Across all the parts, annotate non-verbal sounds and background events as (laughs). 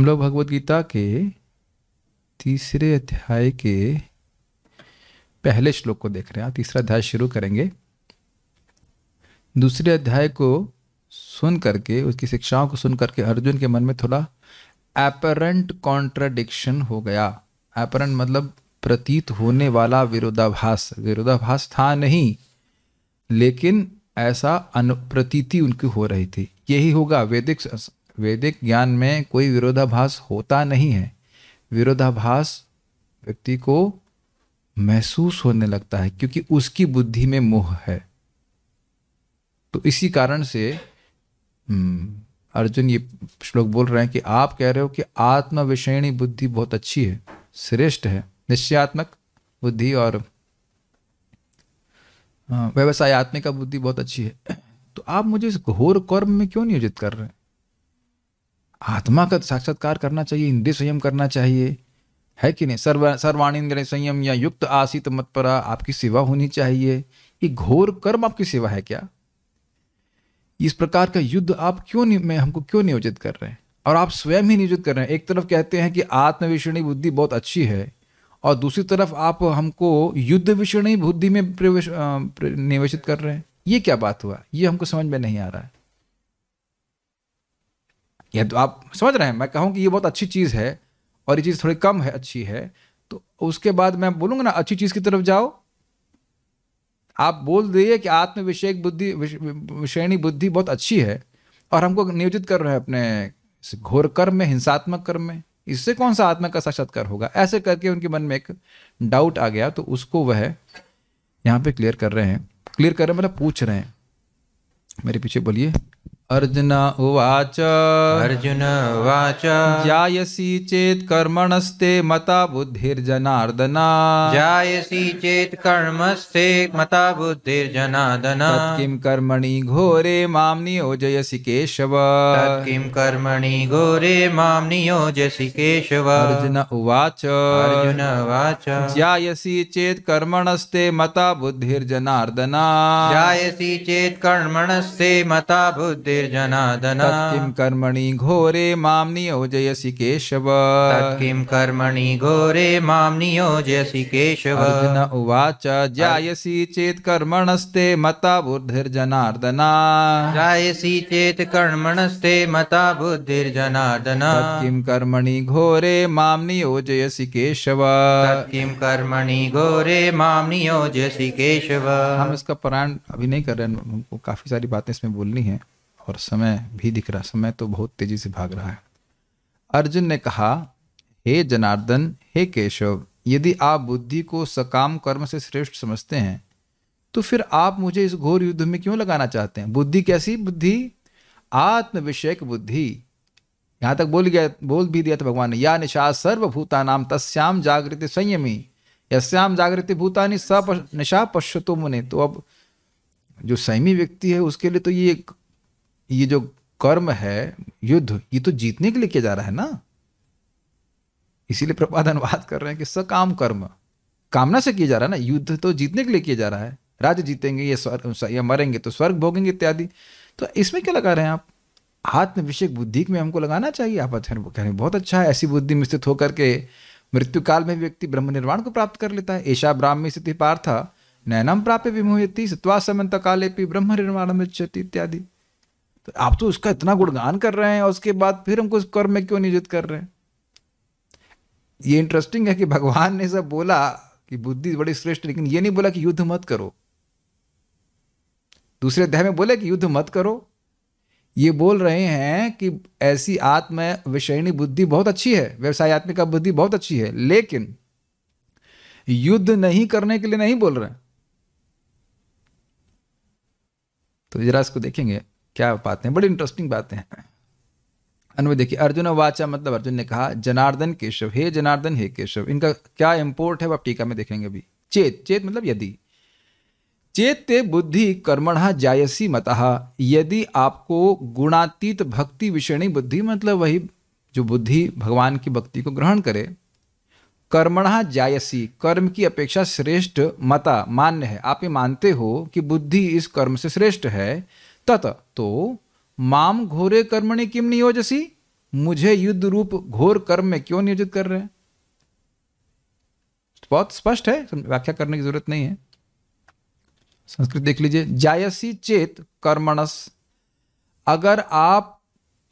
हम लोग भगवत गीता के तीसरे अध्याय के पहले श्लोक को देख रहे हैं तीसरा अध्याय शुरू करेंगे दूसरे अध्याय को सुन करके उसकी शिक्षाओं को सुन करके अर्जुन के मन में थोड़ा एपरेंट कॉन्ट्राडिक्शन हो गया एपरेंट मतलब प्रतीत होने वाला विरोधाभास विरोधाभास था नहीं लेकिन ऐसा अनु प्रतीति उनकी हो रही थी यही होगा वैदिक वैदिक ज्ञान में कोई विरोधाभास होता नहीं है विरोधाभास व्यक्ति को महसूस होने लगता है क्योंकि उसकी बुद्धि में मोह है तो इसी कारण से हम्म, अर्जुन ये श्लोक बोल रहे हैं कि आप कह रहे हो कि आत्मविषयणी बुद्धि बहुत अच्छी है श्रेष्ठ है निश्चयात्मक बुद्धि और हाँ, व्यवसाय आत्मिका बुद्धि बहुत अच्छी है तो आप मुझे इस घोर कर्म में क्यों नियोजित कर रहे हैं आत्मा का साक्षात्कार करना चाहिए इंद्रिय संयम करना चाहिए है कि नहीं सर्व सर्वाणीन्द्रिय संयम या युक्त आसित मतपरा आपकी सेवा होनी चाहिए ये घोर कर्म आपकी सेवा है क्या इस प्रकार का युद्ध आप क्यों में हमको क्यों नियोजित कर रहे हैं और आप स्वयं ही नियोजित कर रहे हैं एक तरफ कहते हैं कि आत्मविषणी बुद्धि बहुत अच्छी है और दूसरी तरफ आप हमको युद्ध विषणी बुद्धि में प्रवेश निवेशित कर रहे हैं ये क्या बात हुआ ये हमको समझ में नहीं आ रहा है या तो आप समझ रहे हैं मैं कहूँ कि ये बहुत अच्छी चीज़ है और ये चीज़ थोड़ी कम है अच्छी है तो उसके बाद मैं बोलूँगा ना अच्छी चीज़ की तरफ जाओ आप बोल दिए कि आत्मविषयक बुद्धि विषयणी बुद्धि बहुत अच्छी है और हमको नियोजित कर रहे हैं अपने घोर कर्म में हिंसात्मक कर्म में इससे कौन सा आत्मा का साक्षात्कार होगा ऐसे करके उनके मन में एक डाउट आ गया तो उसको वह यहाँ पे क्लियर कर रहे हैं क्लियर कर रहे हैं मतलब पूछ रहे हैं मेरे पीछे बोलिए अर्जुन उवाच अर्जुन उवाच जायसी चेत कर्मणस्ते मता बुद्धिर्जनार्दना जायसी चेत कर्मस्ते मता बुद्धिर्जनार्दना किम कर्मणि घोरे माम नियोजयसि केशव किम कर्मणि घोरे माम नियोजयसि केशव अर्जुन उवाच अर्जुन उवाच जायसी चेत कर्मणस्ते मता बुद्धिर्जनार्दना जायसी चेत कर्मणस्ते मता बुद्धि जनार्दन किं कर्मणि घोरे मां नियोजयसि केशव किं कर्मणि घोरे मां नियोजयसि केशव न उवाच जायसि चेत् कर्मणस्ते मता बुद्धिर्जनार्दना जायसि चेत् कर्मणस्ते मता बुद्धिर्जनार्दन किं कर्मणि घोरे मां नियोजयसि केशव किं कर्मणि घोरे मां नियोजयसि केशव हम इसका पुराण अभी नहीं कर रहे हैं काफ़ी सारी बातें इसमें बोलनी है और समय भी दिख रहा समय तो बहुत तेजी से भाग रहा है अर्जुन ने कहा हे जनार्दन हे केशव यदि आप बुद्धि को सकाम कर्म से श्रेष्ठ समझते हैं तो फिर आप मुझे इस घोर युद्ध में क्यों लगाना चाहते हैं बुद्धि कैसी बुद्धि आत्मविषयक बुद्धि यहां तक बोल गया बोल भी दिया था भगवान ने या निशा सर्वभूता नाम तस्याम जागृति संयमी यश्याम जागृति भूतानी सप निशा पश्यतो मुने तो अब जो संयमी व्यक्ति है उसके लिए तो ये ये जो कर्म है युद्ध ये तो जीतने के लिए किया जा रहा है ना इसीलिए प्रपाद अनुवाद कर रहे हैं कि सकाम कर्म कामना से किया जा रहा है ना युद्ध तो जीतने के लिए किया जा रहा है राज्य जीतेंगे स्वर्ग या मरेंगे तो स्वर्ग भोगेंगे इत्यादि तो इसमें क्या लगा रहे हैं आप आत्मविषयक बुद्धि में हमको लगाना चाहिए आप अच्छा कह रहे बहुत अच्छा है ऐसी बुद्धि में स्थित होकर के मृत्यु काल में व्यक्ति ब्रह्म निर्वाण को प्राप्त कर लेता है ऐशा ब्राह्मी स्थिति पार्थ नैनम प्राप्य विमोहित सत्वा समन्त काले ब्रह्म निर्माण इत्यादि तो आप तो उसका इतना गुणगान कर रहे हैं और उसके बाद फिर हमको इस कर्म में क्यों नियोजित कर रहे हैं ये इंटरेस्टिंग है कि भगवान ने सब बोला कि बुद्धि बड़ी श्रेष्ठ लेकिन ये नहीं बोला कि युद्ध मत करो दूसरे अध्याय में बोले कि युद्ध मत करो ये बोल रहे हैं कि ऐसी आत्म विषयणी बुद्धि बहुत अच्छी है व्यवसाय आत्मिका बुद्धि बहुत अच्छी है लेकिन युद्ध नहीं करने के लिए नहीं बोल रहे तो जरा इसको देखेंगे क्या बातें बड़ी इंटरेस्टिंग बातें हैं अन्वय देखिए अर्जुन वाचा मतलब अर्जुन ने कहा जनार्दन केशव हे जनार्दन हे केशव इनका क्या इम्पोर्ट है वह टीका में देखेंगे अभी चेत चेत मतलब यदि चेत ते बुद्धि कर्मणा जायसी मतः यदि आपको गुणातीत भक्ति विषयणी बुद्धि मतलब वही जो बुद्धि भगवान की भक्ति को ग्रहण करे कर्मणा जायसी कर्म की अपेक्षा श्रेष्ठ मता मान्य है आप ये मानते हो कि बुद्धि इस कर्म से श्रेष्ठ है तत तो माम घोरे कर्मणि किम नियोजसी मुझे युद्ध रूप घोर कर्म में क्यों नियोजित कर रहे हैं बहुत स्पष्ट है व्याख्या करने की जरूरत नहीं है संस्कृत देख लीजिए जायसी चेत कर्मणस अगर आप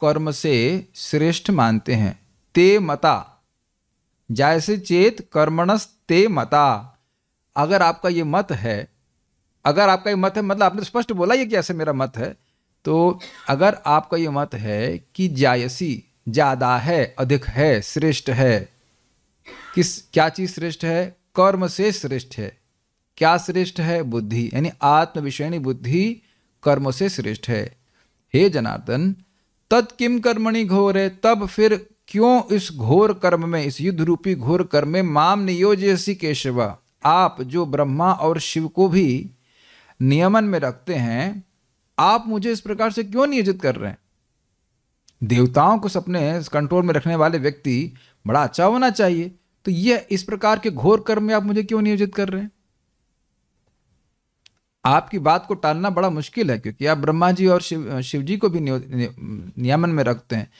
कर्म से श्रेष्ठ मानते हैं ते मता जायसी चेत कर्मणस ते मता अगर आपका ये मत है अगर आपका ये मत है मतलब आपने तो स्पष्ट बोला ये कि ऐसे मेरा मत है तो अगर आपका ये मत है कि जायसी ज़्यादा है अधिक है श्रेष्ठ है किस क्या चीज़ श्रेष्ठ है कर्म से श्रेष्ठ है क्या श्रेष्ठ है बुद्धि यानी आत्मविषयणी बुद्धि कर्म से श्रेष्ठ है हे जनार्दन तत् किम कर्मणि घोर है तब फिर क्यों इस घोर कर्म में इस युद्ध रूपी घोर कर्म में माम नियोजयसी केशवा आप जो ब्रह्मा और शिव को भी नियमन में रखते हैं आप मुझे इस प्रकार से क्यों नियोजित कर रहे हैं देवताओं को सपने कंट्रोल में रखने वाले व्यक्ति बड़ा अच्छा होना चाहिए तो यह इस प्रकार के घोर कर्म में आप मुझे क्यों नियोजित कर रहे हैं आपकी बात को टालना बड़ा मुश्किल है क्योंकि आप ब्रह्मा जी और शिव शिव जी को भी नियमन में रखते हैं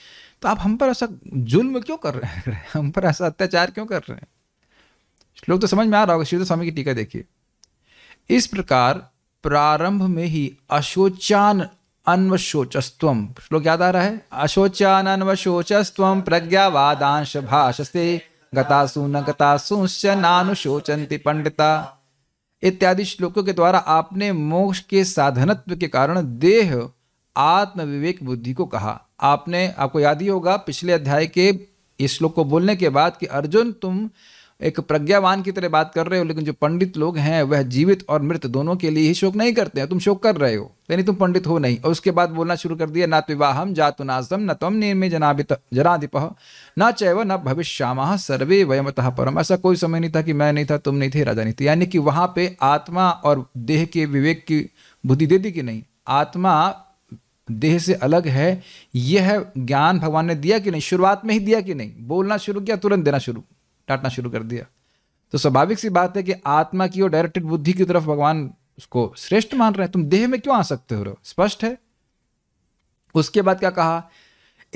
तो आप हम पर ऐसा जुल्म क्यों कर रहे हैं (laughs) हम पर ऐसा अत्याचार क्यों कर रहे हैं लोग तो समझ में आ रहा होगा शिव तो स्वामी की टीका देखिए इस प्रकार प्रारंभ में ही अशोचान अन्वशोचस्व श्लोक याद आ रहा है अशोचान अन्वशोचस्व प्रज्ञावादांश भाषसे गतासु न गतासुश्च नानुशोचंति पंडिता इत्यादि श्लोकों के द्वारा आपने मोक्ष के साधनत्व के कारण देह आत्मविवेक बुद्धि को कहा आपने आपको याद ही होगा पिछले अध्याय के इस श्लोक को बोलने के बाद कि अर्जुन तुम एक प्रज्ञावान की तरह बात कर रहे हो लेकिन जो पंडित लोग हैं वह जीवित और मृत दोनों के लिए ही शोक नहीं करते हैं तुम शोक कर रहे हो यानी तुम पंडित हो नहीं और उसके बाद बोलना शुरू कर दिया ना तो विवाहम जातु नाजम न तम निर्मे जनाभित जनाधिप न चैव न भविष्यामा सर्वे वयमतः परम ऐसा कोई समय नहीं था कि मैं नहीं था तुम नहीं थे राजा नहीं थे यानी कि वहाँ पे आत्मा और देह के विवेक की बुद्धि दे दी कि नहीं आत्मा देह से अलग है यह ज्ञान भगवान ने दिया कि नहीं शुरुआत में ही दिया कि नहीं बोलना शुरू किया तुरंत देना शुरू डांटना शुरू कर दिया तो स्वाभाविक सी बात है कि आत्मा की और डायरेक्टेड बुद्धि की तरफ भगवान उसको श्रेष्ठ मान रहे हैं तुम देह में क्यों आ सकते हो रो स्पष्ट है उसके बाद क्या कहा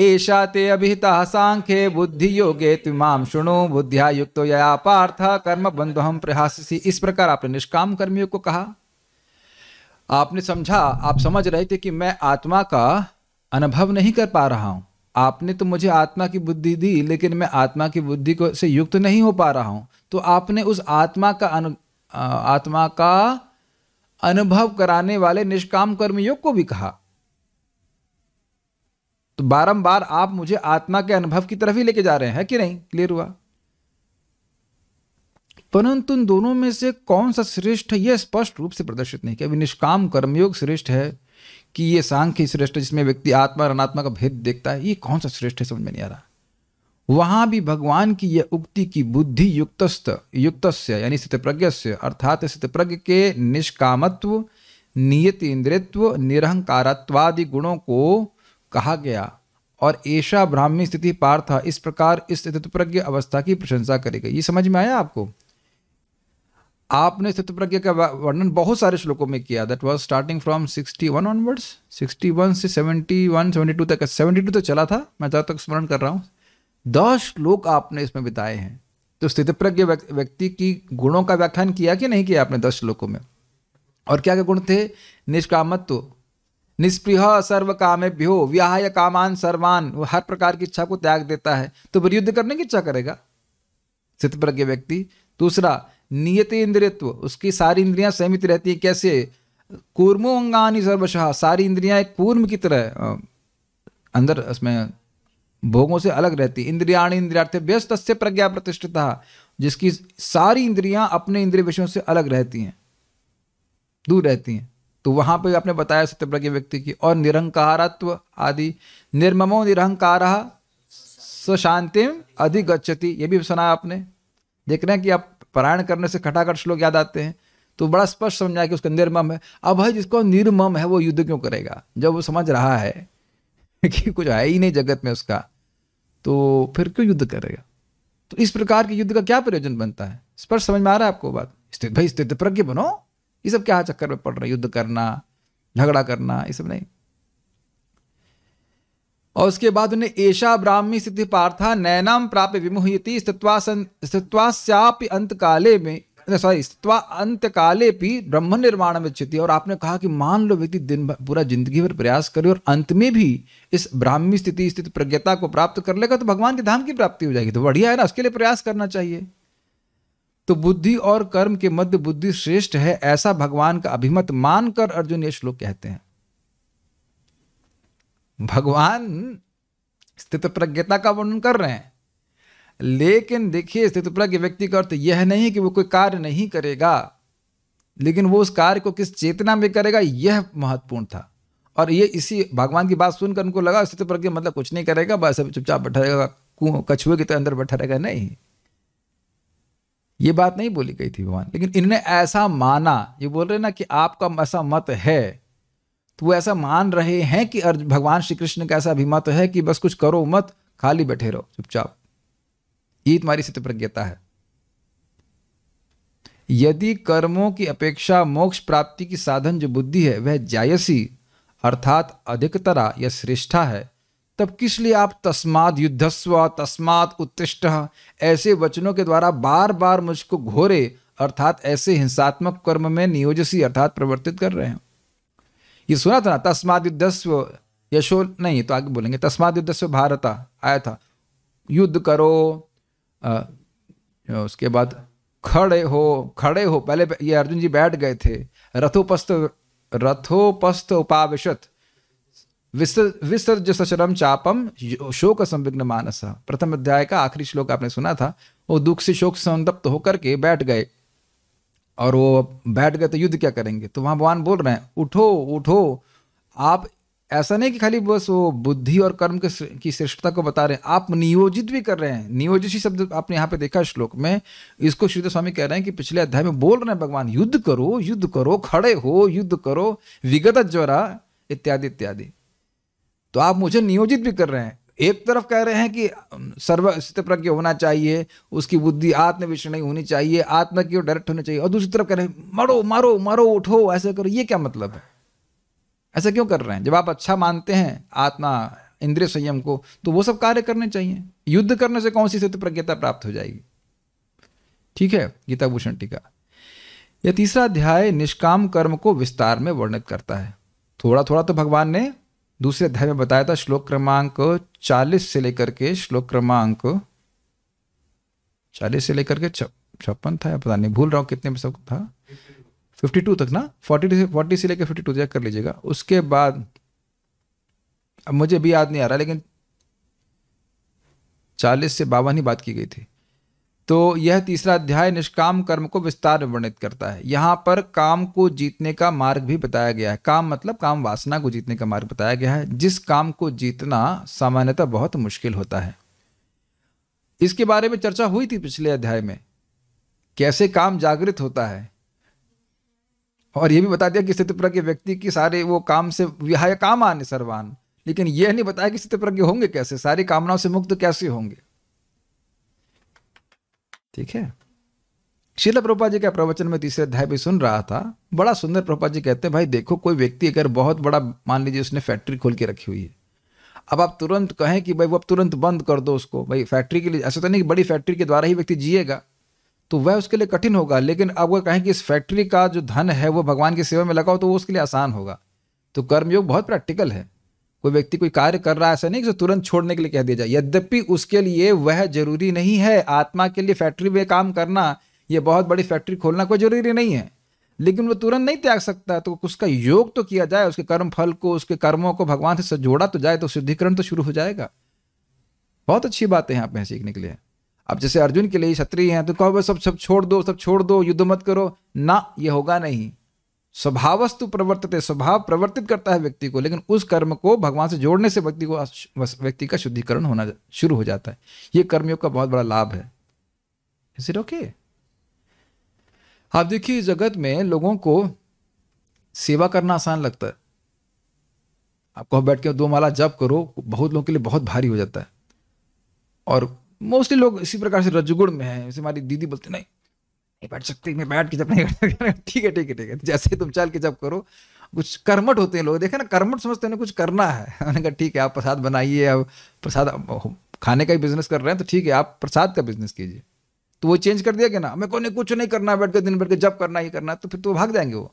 ऐशा ते अभिता सांख्य बुद्धि योगे त्विमाम सुनो बुद्धिया युक्त या पार्थ कर्म बंधु हम प्रहासी इस प्रकार आपने निष्काम कर्मियों को कहा आपने समझा आप समझ रहे थे कि मैं आत्मा का अनुभव नहीं कर पा रहा हूं आपने तो मुझे आत्मा की बुद्धि दी लेकिन मैं आत्मा की बुद्धि को से युक्त नहीं हो पा रहा हूँ तो आपने उस आत्मा का अनु आत्मा का अनुभव कराने वाले निष्काम कर्मयोग को भी कहा तो बारंबार आप मुझे आत्मा के अनुभव की तरफ ही लेके जा रहे हैं कि नहीं क्लियर हुआ परंतु उन दोनों में से कौन सा श्रेष्ठ है यह स्पष्ट रूप से प्रदर्शित नहीं किया निष्काम कर्मयोग श्रेष्ठ है कि ये सांख्य श्रेष्ठ जिसमें व्यक्ति आत्मा और अनात्मा का भेद देखता है ये कौन सा श्रेष्ठ है समझ में नहीं आ रहा वहाँ भी भगवान की यह उक्ति की बुद्धि युक्तस्थ युक्तस्य यानी स्थितप्रज्ञस्य अर्थात प्रज्ञ के निष्कामत्व नियत इंद्रित्व निरहंकारत्वादि गुणों को कहा गया और ऐसा ब्राह्मी स्थिति पार्थ इस प्रकार इस स्थित प्रज्ञ अवस्था की प्रशंसा करेगा ये समझ में आया आपको आपने सत्य प्रज्ञा का वर्णन बहुत सारे श्लोकों में किया that was starting from 61 one onwards sixty से 71 72 तक 72 तो चला था मैं ज़्यादा तक स्मरण कर रहा हूँ दस श्लोक आपने इसमें बिताए हैं तो स्थितप्रज्ञ व्यक्ति की गुणों का व्याख्यान किया कि नहीं किया आपने दस श्लोकों में और क्या क्या गुण थे निष्कामत्व निष्प्रिय सर्व कामेभ्यो व्याह कामान सर्वान वो हर प्रकार की इच्छा को त्याग देता है तो फिर युद्ध करने की इच्छा करेगा प्रज्ञ व्यक्ति दूसरा नियत इंद्रियत्व उसकी सारी इंद्रियां सहमित रहती है कैसे कूर्मो अंगानी सर्वशाह सारी इंद्रियां एक कूर्म की तरह अंदर उसमें भोगों से अलग रहती इंद्रियाणी इंद्रियार्थ व्यस्त से प्रज्ञा प्रतिष्ठित जिसकी सारी इंद्रियां अपने इंद्रिय विषयों से अलग रहती हैं दूर रहती हैं तो वहां पर आपने बताया सत्यप्रज्ञ व्यक्ति की और निरंकारत्व आदि निर्ममो निरहंकार स्वशांतिम अधिगछति ये भी सुना आपने देख रहे हैं कि आप पारायण करने से खटाखट श्लोक याद आते हैं तो बड़ा स्पष्ट समझाया कि उसका निर्मम है अब भाई जिसको निर्मम है वो युद्ध क्यों करेगा जब वो समझ रहा है (laughs) कि कुछ है ही नहीं जगत में उसका तो फिर क्यों युद्ध करेगा तो इस प्रकार के युद्ध का क्या प्रयोजन बनता है स्पष्ट समझ में आ रहा है आपको बात स्थित भाई स्थित प्रज्ञ बनो ये सब क्या चक्कर में पड़ रहा है युद्ध करना झगड़ा करना ये सब नहीं और उसके बाद उन्हें ऐसा ब्राह्मी सिद्धि पार्था नैनाम प्राप्य विमुहयति अंत काले में सॉरी स्थित्वा काले भी ब्रह्म निर्माण में चिति और आपने कहा कि मान लो व्यक्ति दिन पूरा जिंदगी भर प्रयास करे और अंत में भी इस ब्राह्मी स्थिति स्थित प्रज्ञता को प्राप्त कर लेगा तो भगवान के धाम की प्राप्ति हो जाएगी तो बढ़िया है ना उसके लिए प्रयास करना चाहिए तो बुद्धि और कर्म के मध्य बुद्धि श्रेष्ठ है ऐसा भगवान का अभिमत मानकर अर्जुन ये श्लोक कहते हैं भगवान स्थित प्रज्ञता का वर्णन कर रहे हैं लेकिन देखिए स्थित प्रज्ञ व्यक्ति का अर्थ यह नहीं कि वो कोई कार्य नहीं करेगा लेकिन वो उस कार्य को किस चेतना में करेगा यह महत्वपूर्ण था और ये इसी भगवान की बात सुनकर उनको लगा स्थित प्रज्ञ मतलब कुछ नहीं करेगा बस अभी चुपचाप बैठा रहेगा कछुए के तो अंदर बैठा रहेगा नहीं ये बात नहीं बोली गई थी भगवान लेकिन इनने ऐसा माना ये बोल रहे ना कि आपका ऐसा मत है तो वो ऐसा मान रहे हैं कि अर्जुन भगवान श्री कृष्ण का ऐसा अभिमत तो है कि बस कुछ करो मत खाली बैठे रहो चुपचाप ये तुम्हारी सत्य प्रज्ञता है यदि कर्मों की अपेक्षा मोक्ष प्राप्ति की साधन जो बुद्धि है वह जायसी अर्थात अधिकतरा या श्रेष्ठा है तब किस लिए आप तस्माद युद्धस्व तस्मात उत्तिष्ट ऐसे वचनों के द्वारा बार बार मुझको घोरे अर्थात ऐसे हिंसात्मक कर्म में नियोजसी अर्थात प्रवर्तित कर रहे हैं ये सुना था ना तस्माद युद्धस्व यशो नहीं तो आगे बोलेंगे तस्माद युद्धस्व भारत आया था युद्ध करो आ, उसके बाद खड़े हो खड़े हो पहले ये अर्जुन जी बैठ गए थे रथोपस्थ रथोपस्थ उपाविशत विस्तृत सचरम चापम शोक संविघ्न मानस प्रथम अध्याय का आखिरी श्लोक आपने सुना था वो दुख से शोक संतप्त होकर के बैठ गए और वो बैठ गए तो युद्ध क्या करेंगे तो वहाँ भगवान बोल रहे हैं उठो उठो आप ऐसा नहीं कि खाली बस वो बुद्धि और कर्म के की श्रेष्ठता को बता रहे हैं आप नियोजित भी कर रहे हैं नियोजित ही शब्द आपने यहाँ पे देखा श्लोक में इसको श्री स्वामी कह रहे हैं कि पिछले अध्याय में बोल रहे हैं भगवान युद्ध करो युद्ध करो खड़े हो युद्ध करो विगत ज्वरा इत्यादि इत्यादि तो आप मुझे नियोजित भी कर रहे हैं एक तरफ कह रहे हैं कि सर्व प्रज्ञ होना चाहिए उसकी बुद्धि नहीं होनी चाहिए आत्मा की ओर डायरेक्ट होनी चाहिए और दूसरी तरफ कह रहे हैं मारो मारो मारो उठो ऐसे करो ये क्या मतलब है ऐसा क्यों कर रहे हैं जब आप अच्छा मानते हैं आत्मा इंद्रिय संयम को तो वो सब कार्य करने चाहिए युद्ध करने से कौन सी सत्य प्रज्ञता प्राप्त हो जाएगी ठीक है गीता भूषण टीका यह तीसरा अध्याय निष्काम कर्म को विस्तार में वर्णित करता है थोड़ा थोड़ा तो भगवान ने दूसरे अध्याय में बताया था श्लोक क्रमांक 40 से लेकर के श्लोक क्रमांक 40 से लेकर के छप्पन था या पता नहीं भूल रहा हूँ कितने में सब था 52 तक ना 40 से 40 से लेकर 52 चेक कर लीजिएगा उसके बाद अब मुझे भी याद नहीं आ रहा लेकिन 40 से बावन ही बात की गई थी तो यह तीसरा अध्याय निष्काम कर्म को विस्तार में वर्णित करता है यहाँ पर काम को जीतने का मार्ग भी बताया गया है काम मतलब काम वासना को जीतने का मार्ग बताया गया है जिस काम को जीतना सामान्यतः बहुत मुश्किल होता है इसके बारे में चर्चा हुई थी पिछले अध्याय में कैसे काम जागृत होता है और यह भी बता दिया कि प्रज्ञ व्यक्ति की सारे वो काम से विहाय काम आने सर्वान लेकिन यह नहीं बताया कि स्थितप्रज्ञ होंगे कैसे सारी कामनाओं से मुक्त कैसे होंगे ठीक है शिल प्रभा जी का प्रवचन में तीसरे अध्याय भी सुन रहा था बड़ा सुंदर प्रभा जी कहते हैं भाई देखो कोई व्यक्ति अगर बहुत बड़ा मान लीजिए उसने फैक्ट्री खोल के रखी हुई है अब आप तुरंत कहें कि भाई वो अब तुरंत बंद कर दो उसको भाई फैक्ट्री के लिए ऐसा तो नहीं कि बड़ी फैक्ट्री के द्वारा ही व्यक्ति जिएगा तो वह उसके लिए कठिन होगा लेकिन अब वह कहें कि इस फैक्ट्री का जो धन है वो भगवान की सेवा में लगाओ तो वो उसके लिए आसान होगा तो कर्मयोग बहुत प्रैक्टिकल है कोई व्यक्ति कोई कार्य कर रहा है ऐसा नहीं कि तुरंत छोड़ने के लिए कह दिया जाए यद्यपि उसके लिए वह जरूरी नहीं है आत्मा के लिए फैक्ट्री में काम करना यह बहुत बड़ी फैक्ट्री खोलना कोई जरूरी नहीं है लेकिन वो तुरंत नहीं त्याग सकता तो उसका योग तो किया जाए उसके कर्म फल को उसके कर्मों को भगवान से जोड़ा तो जाए तो शुद्धिकरण तो शुरू हो जाएगा बहुत अच्छी बातें है आप में सीखने के लिए अब जैसे अर्जुन के लिए क्षत्रिय हैं तो कहो सब सब छोड़ दो सब छोड़ दो युद्ध मत करो ना ये होगा नहीं स्वभावस्तु प्रवर्तित स्वभाव प्रवर्तित करता है व्यक्ति को लेकिन उस कर्म को भगवान से जोड़ने से व्यक्ति को व्यक्ति का शुद्धिकरण होना शुरू हो जाता है ये कर्मयोग का बहुत बड़ा लाभ है इज रोके ओके आप देखिए जगत में लोगों को सेवा करना आसान लगता है आप कहो बैठ के दो माला जप करो बहुत लोगों के लिए बहुत भारी हो जाता है और मोस्टली लोग इसी प्रकार से रजगुण में है जैसे हमारी दीदी बोलते नहीं नहीं बैठ सकते मैं बैठ के जब नहीं करता ठीक है ठीक है ठीक है जैसे तुम चल के जब करो कुछ कर्मठ होते हैं लोग देखे ना कर्मठ समझते हैं कुछ करना है (laughs) मैंने कहा ठीक है आप प्रसाद बनाइए अब प्रसाद खाने का ही बिजनेस कर रहे हैं तो ठीक है आप प्रसाद का बिजनेस कीजिए तो वो चेंज कर दिया कि ना मैं को नहीं कुछ नहीं करना बैठ कर दिन भर के जब करना ही करना तो फिर तो भाग जाएंगे वो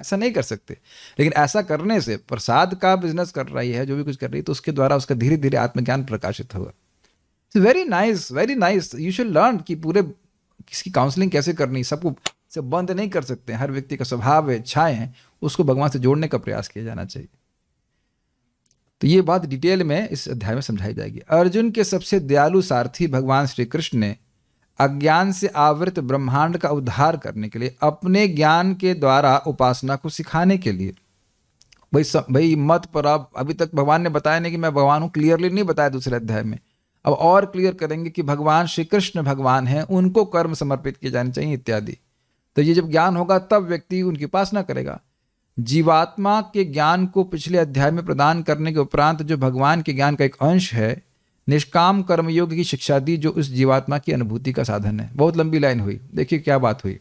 ऐसा नहीं कर सकते लेकिन ऐसा करने से प्रसाद का बिजनेस कर रही है जो भी कुछ कर रही है तो उसके द्वारा उसका धीरे धीरे आत्मज्ञान प्रकाशित होगा very nice very nice you should learn कि पूरे किसकी काउंसलिंग कैसे करनी सबको से बंद नहीं कर सकते हर व्यक्ति का स्वभाव है इच्छाएं हैं उसको भगवान से जोड़ने का प्रयास किया जाना चाहिए तो ये बात डिटेल में इस अध्याय में समझाई जाएगी अर्जुन के सबसे दयालु सारथी भगवान श्री कृष्ण ने अज्ञान से आवृत ब्रह्मांड का उद्धार करने के लिए अपने ज्ञान के द्वारा उपासना को सिखाने के लिए भाई भाई मत पर आप अभी तक भगवान ने बताया नहीं कि मैं भगवान हूँ क्लियरली नहीं बताया दूसरे अध्याय में अब और क्लियर करेंगे कि भगवान श्री कृष्ण भगवान हैं उनको कर्म समर्पित किए जाने चाहिए इत्यादि तो ये जब ज्ञान होगा तब व्यक्ति उनकी उपासना करेगा जीवात्मा के ज्ञान को पिछले अध्याय में प्रदान करने के उपरांत जो भगवान के ज्ञान का एक अंश है निष्काम कर्मयोग की शिक्षा दी जो उस जीवात्मा की अनुभूति का साधन है बहुत लंबी लाइन हुई देखिए क्या बात हुई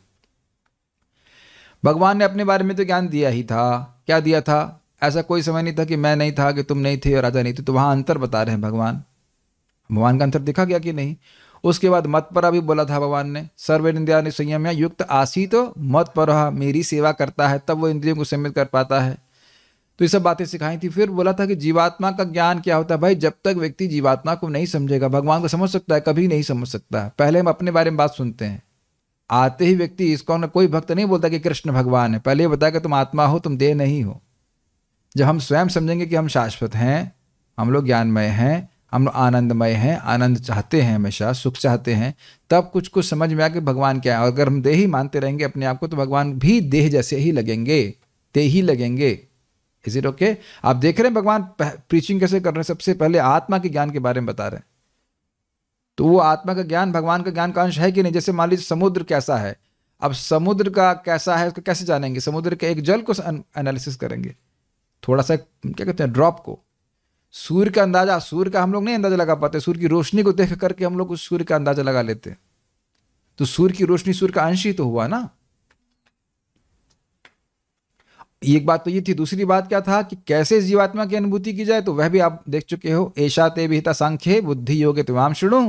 भगवान ने अपने बारे में तो ज्ञान दिया ही था क्या दिया था ऐसा कोई समय नहीं था कि मैं नहीं था कि तुम नहीं थे और राजा नहीं थे तो वहां अंतर बता रहे हैं भगवान भगवान का अंतर देखा गया कि नहीं उसके बाद मत पर भी बोला था भगवान ने सर्व इंद्रिया संयम या युक्त आसी तो मत पर मेरी सेवा करता है तब वो इंद्रियों को संयमित कर पाता है तो ये सब बातें सिखाई थी फिर बोला था कि जीवात्मा का ज्ञान क्या होता है भाई जब तक व्यक्ति जीवात्मा को नहीं समझेगा भगवान को समझ सकता है कभी नहीं समझ सकता पहले हम अपने बारे में बात सुनते हैं आते ही व्यक्ति इसको ना कोई भक्त नहीं बोलता कि कृष्ण भगवान है पहले बताया कि तुम आत्मा हो तुम देह नहीं हो जब हम स्वयं समझेंगे कि हम शाश्वत हैं हम लोग ज्ञानमय हैं हम आनंदमय हैं आनंद चाहते हैं हमेशा सुख चाहते हैं तब कुछ कुछ समझ में आ कि भगवान क्या है और अगर हम देह ही मानते रहेंगे अपने आप को तो भगवान भी देह जैसे ही लगेंगे दे ही लगेंगे इज इट ओके आप देख रहे हैं भगवान प्रीचिंग कैसे कर रहे हैं सबसे पहले आत्मा के ज्ञान के बारे में बता रहे हैं तो वो आत्मा का ज्ञान भगवान का ज्ञान का अंश है कि नहीं जैसे मान लीजिए समुद्र कैसा है अब समुद्र का कैसा है उसको कैसे जानेंगे समुद्र के एक जल को एनालिसिस करेंगे थोड़ा सा क्या कहते हैं ड्रॉप को सूर्य का अंदाजा सूर्य का हम लोग नहीं अंदाजा लगा पाते सूर्य की रोशनी को देख करके हम लोग उस सूर्य का अंदाजा लगा लेते तो सूर्य की रोशनी सूर्य का अंश ही तो हुआ ना एक बात तो ये थी दूसरी बात क्या था कि कैसे जीवात्मा की अनुभूति की जाए तो वह भी आप देख चुके हो ऐशा ते भीता सांख्य बुद्धि योगे तमाम शुणु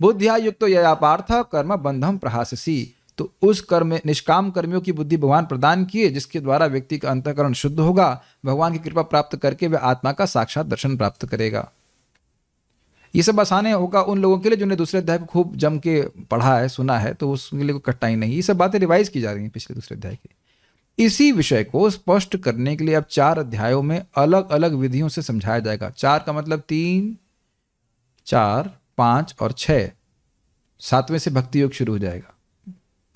बुद्धिया युक्त तो यह पार्थ कर्म बंधम प्रहासी तो उस कर्म निष्काम कर्मियों की बुद्धि भगवान प्रदान किए जिसके द्वारा व्यक्ति का अंतकरण शुद्ध होगा भगवान की कृपा प्राप्त करके वह आत्मा का साक्षात दर्शन प्राप्त करेगा ये सब आसान होगा उन लोगों के लिए जिन्होंने दूसरे अध्याय को खूब जम के पढ़ा है सुना है तो उसके लिए कोई कठिनाई नहीं ये सब बातें रिवाइज की जा रही हैं पिछले दूसरे अध्याय की इसी विषय को स्पष्ट करने के लिए अब चार अध्यायों में अलग अलग विधियों से समझाया जाएगा चार का मतलब तीन चार पाँच और छः सातवें से भक्ति योग शुरू हो जाएगा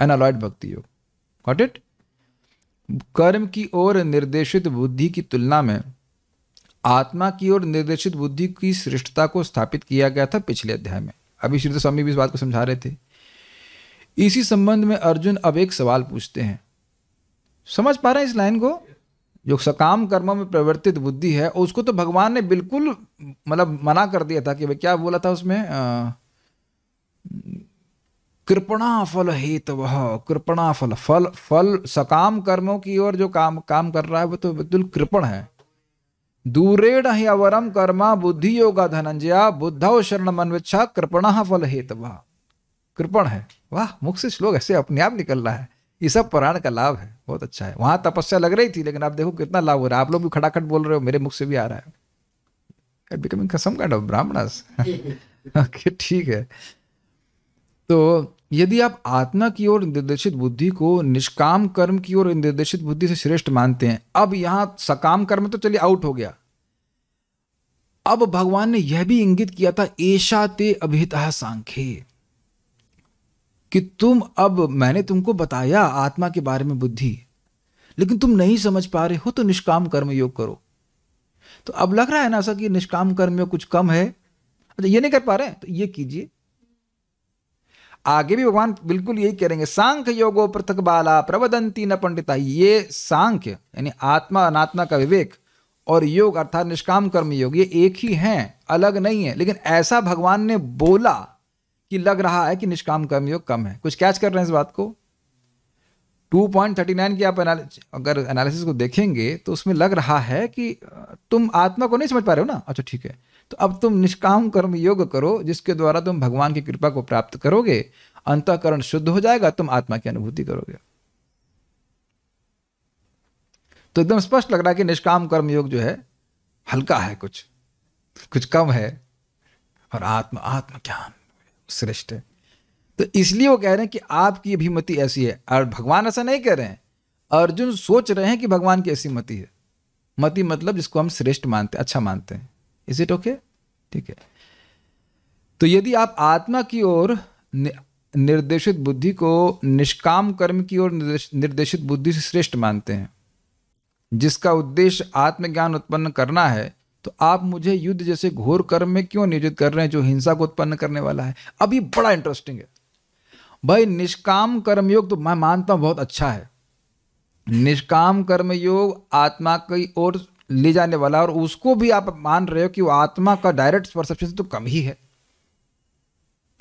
एनालॉयड भक्ति योग गॉट इट कर्म की ओर निर्देशित बुद्धि की तुलना में आत्मा की ओर निर्देशित बुद्धि की श्रेष्ठता को स्थापित किया गया था पिछले अध्याय में अभी श्री स्वामी भी इस बात को समझा रहे थे इसी संबंध में अर्जुन अब एक सवाल पूछते हैं समझ पा रहे हैं इस लाइन को जो सकाम कर्मों में परिवर्तित बुद्धि है उसको तो भगवान ने बिल्कुल मतलब मना कर दिया था कि भाई क्या बोला था उसमें कृपणा कृपणाफल वह कृपणा फल फल फल सकाम कर्मों की ओर जो काम काम कर रहा है वो तो बिल्कुल कृपण है दूरेण ही अवरम कर्मा बुद्धि योगा धनंजया बुद्धौ शरण मनविच्छा कृपण फल वह कृपण है वाह मुख से श्लोक ऐसे अपने आप निकल रहा है ये सब पुराण का लाभ है बहुत अच्छा है वहां तपस्या लग रही थी लेकिन आप देखो कितना लाभ हो रहा है आप लोग भी खटाखट बोल रहे हो मेरे मुख से भी आ रहा है बिकमिंग (laughs) ठीक है तो यदि आप आत्मा की ओर निर्देशित बुद्धि को निष्काम कर्म की ओर निर्देशित बुद्धि से श्रेष्ठ मानते हैं अब यहां सकाम कर्म तो चलिए आउट हो गया अब भगवान ने यह भी इंगित किया था ऐशा ते अभिता सांखे कि तुम अब मैंने तुमको बताया आत्मा के बारे में बुद्धि लेकिन तुम नहीं समझ पा रहे हो तो निष्काम कर्म योग करो तो अब लग रहा है ना सा कि निष्काम कर्म में कुछ कम है अच्छा ये नहीं कर पा रहे तो ये कीजिए आगे भी भगवान बिल्कुल यही कह रहे हैं सांख्य योगो पृथक बाला प्रवदंती न पंडिता ये सांख्य यानी आत्मा अनात्मा का विवेक और योग अर्थात निष्काम कर्म योग ये एक ही हैं अलग नहीं है लेकिन ऐसा भगवान ने बोला कि लग रहा है कि निष्काम कर्म योग कम है कुछ कैच कर रहे हैं इस बात को 2.39 की आप अगर एनालिसिस को देखेंगे तो उसमें लग रहा है कि तुम आत्मा को नहीं समझ पा रहे हो ना अच्छा ठीक है तो अब तुम निष्काम कर्म योग करो जिसके द्वारा तुम भगवान की कृपा को प्राप्त करोगे अंतकरण शुद्ध हो जाएगा तुम आत्मा की अनुभूति करोगे तो एकदम स्पष्ट लग रहा है कि निष्काम कर्म योग जो है हल्का है कुछ कुछ कम है और आत्म आत्म ज्ञान श्रेष्ठ है तो इसलिए वो कह रहे हैं कि आपकी अभिमति ऐसी है और भगवान ऐसा नहीं कह रहे हैं अर्जुन सोच रहे हैं कि भगवान की ऐसी मति है मति मतलब जिसको हम श्रेष्ठ मानते अच्छा मानते हैं इज इट ओके ठीक है तो यदि आप आत्मा की ओर निर्देशित बुद्धि को निष्काम कर्म की ओर निर्देशित बुद्धि से श्रेष्ठ मानते हैं जिसका उद्देश्य आत्मज्ञान उत्पन्न करना है तो आप मुझे युद्ध जैसे घोर कर्म में क्यों नियोजित कर रहे हैं जो हिंसा को उत्पन्न करने वाला है अभी बड़ा इंटरेस्टिंग है भाई निष्काम कर्मयोग तो मैं मानता हूं बहुत अच्छा है निष्काम कर्मयोग आत्मा की ओर ले जाने वाला और उसको भी आप मान रहे हो कि वो आत्मा का डायरेक्ट परसेप्शन तो कम ही है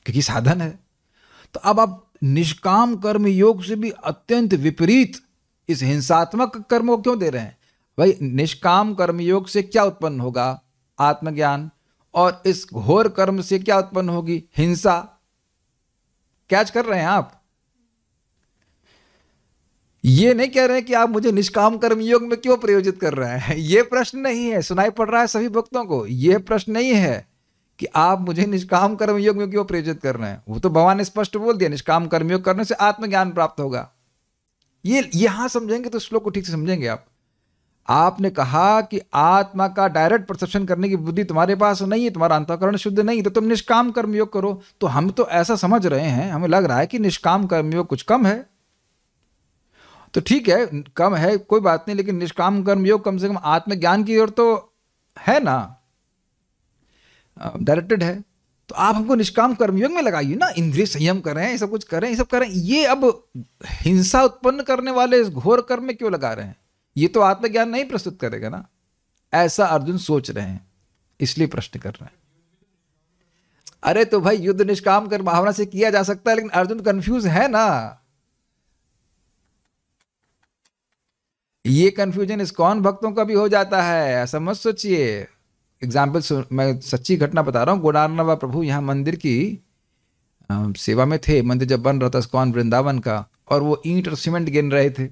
क्योंकि साधन है तो अब आप निष्काम कर्म योग से भी अत्यंत विपरीत इस हिंसात्मक कर्म को क्यों दे रहे हैं भाई निष्काम कर्म योग से क्या उत्पन्न होगा आत्मज्ञान और इस घोर कर्म से क्या उत्पन्न होगी हिंसा कैच कर रहे हैं आप ये नहीं कह रहे हैं कि आप मुझे निष्काम कर्म योग में क्यों प्रयोजित कर रहे हैं ये प्रश्न नहीं है सुनाई पड़ रहा है सभी भक्तों को ये प्रश्न नहीं है कि आप मुझे निष्काम कर्म योग में क्यों प्रयोजित कर रहे हैं वो तो भगवान ने स्पष्ट बोल दिया निष्काम कर्मयोग करने से आत्मज्ञान प्राप्त होगा ये यहां समझेंगे तो श्लोक को ठीक से समझेंगे आप आपने कहा कि आत्मा का डायरेक्ट परसेप्शन करने की बुद्धि तुम्हारे पास नहीं है तुम्हारा अंतकरण शुद्ध नहीं तो तुम निष्काम कर्मयोग करो तो हम तो ऐसा समझ रहे हैं हमें लग रहा है कि निष्काम कर्मयोग कुछ कम है तो ठीक है कम है कोई बात नहीं लेकिन निष्काम कर्म योग कम से कम आत्मज्ञान की ओर तो है ना डायरेक्टेड है तो आप हमको निष्काम कर्मयोग में लगाइए ना इंद्रिय संयम करें ये सब कुछ करें ये सब करें ये अब हिंसा उत्पन्न करने वाले इस घोर कर्म में क्यों लगा रहे हैं ये तो आत्मज्ञान नहीं प्रस्तुत करेगा ना ऐसा अर्जुन सोच रहे हैं इसलिए प्रश्न कर रहे हैं अरे तो भाई युद्ध निष्काम कर भावना से किया जा सकता है लेकिन अर्जुन कंफ्यूज है ना ये कन्फ्यूजन इस कौन भक्तों का भी हो जाता है ऐसा मत सोचिए एग्जाम्पल मैं सच्ची घटना बता रहा हूँ गोडारनवा प्रभु यहाँ मंदिर की सेवा में थे मंदिर जब बन रहा था स्कॉन वृंदावन का और वो ईंट और सीमेंट गिन रहे थे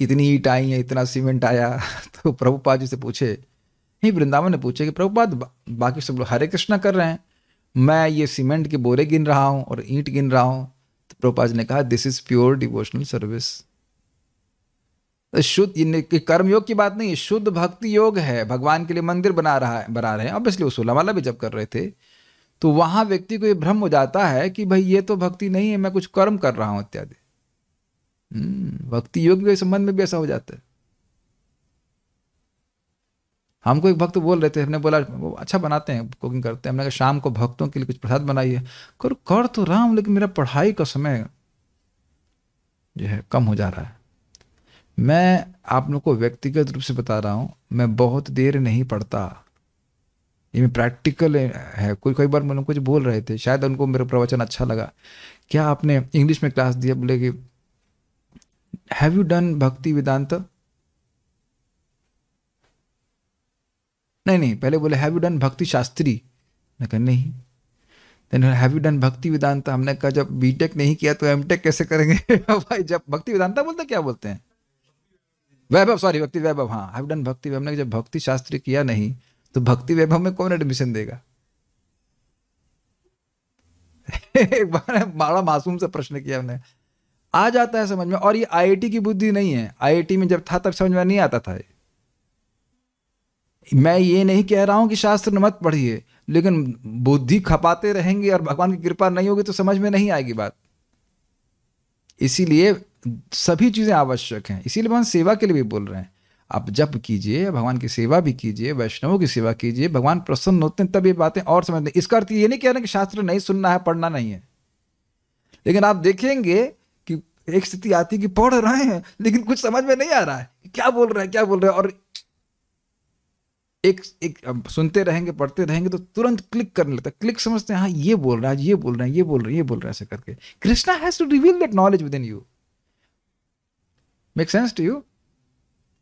इतनी ईट आई है इतना सीमेंट आया (laughs) तो प्रभुपाद जी से पूछे नहीं वृंदावन ने पूछे कि प्रभुपाद बा, बाकी सब लोग हरे कृष्णा कर रहे हैं मैं ये सीमेंट के बोरे गिन रहा हूँ और ईंट गिन रहा हूँ तो प्रभुपाद जी ने कहा this is pure devotional service शुद्ध कर्म योग की बात नहीं शुद्ध भक्ति योग है भगवान के लिए मंदिर बना रहा है बना रहे हैं ऑब्वियसली वो वाला भी जब कर रहे थे तो वहाँ व्यक्ति को ये भ्रम हो जाता है कि भाई ये तो भक्ति नहीं है मैं कुछ कर्म कर रहा हूं इत्यादि हम्म, भक्ति योग के संबंध में भी ऐसा हो जाता है हमको एक भक्त बोल रहे थे हमने बोला वो अच्छा बनाते हैं कुकिंग करते हैं हमने कहा शाम को भक्तों के लिए कुछ प्रसाद बनाइए कर कर तो रहा हूं लेकिन मेरा पढ़ाई का समय जो है कम हो जा रहा है मैं आप लोग को व्यक्तिगत रूप से बता रहा हूँ मैं बहुत देर नहीं पढ़ता ये मैं प्रैक्टिकल है कोई कई बार लोग कुछ बोल रहे थे शायद उनको मेरा प्रवचन अच्छा लगा क्या आपने इंग्लिश में क्लास दिया बोले कि हैव यू डन भक्ति वेदांत नहीं नहीं पहले बोले हैव यू डन भक्ति शास्त्री मैं कहा नहीं देन हैव यू डन भक्ति वेदांत हमने कहा जब बीटेक नहीं किया तो एमटेक कैसे करेंगे (laughs) भाई जब भक्ति वेदांता बोलते क्या बोलते हैं वैभव सॉरी भक्ति वैभव हाँ आई डन भक्ति वैभव ने जब भक्ति शास्त्र किया नहीं तो भक्ति वैभव में कौन एडमिशन देगा (laughs) एक बार बड़ा मासूम सा प्रश्न किया हमने आ जाता है समझ में और ये आईआईटी की बुद्धि नहीं है आईआईटी में जब था तब समझ में नहीं आता था मैं ये नहीं कह रहा हूं कि शास्त्र मत पढ़िए लेकिन बुद्धि खपाते रहेंगे और भगवान की कृपा नहीं होगी तो समझ में नहीं आएगी बात इसीलिए सभी चीज़ें आवश्यक हैं इसीलिए भगवान सेवा के लिए भी बोल रहे हैं आप जप कीजिए भगवान की सेवा भी कीजिए वैष्णवों की सेवा कीजिए भगवान प्रसन्न होते हैं तब ये बातें और समझते हैं इसका अर्थ ये नहीं कह रहे कि शास्त्र नहीं सुनना है पढ़ना नहीं है लेकिन आप देखेंगे कि एक स्थिति आती है कि पढ़ रहे हैं लेकिन कुछ समझ में नहीं आ रहा है क्या बोल रहे हैं क्या बोल रहे हैं और एक एक सुनते रहेंगे पढ़ते रहेंगे तो तुरंत क्लिक करने लगता है क्लिक समझते हैं हाँ ये बोल रहा है ये बोल रहा है ये बोल रहा है ये बोल रहा है ऐसे करके Krishna has to reveal that knowledge within you make sense to you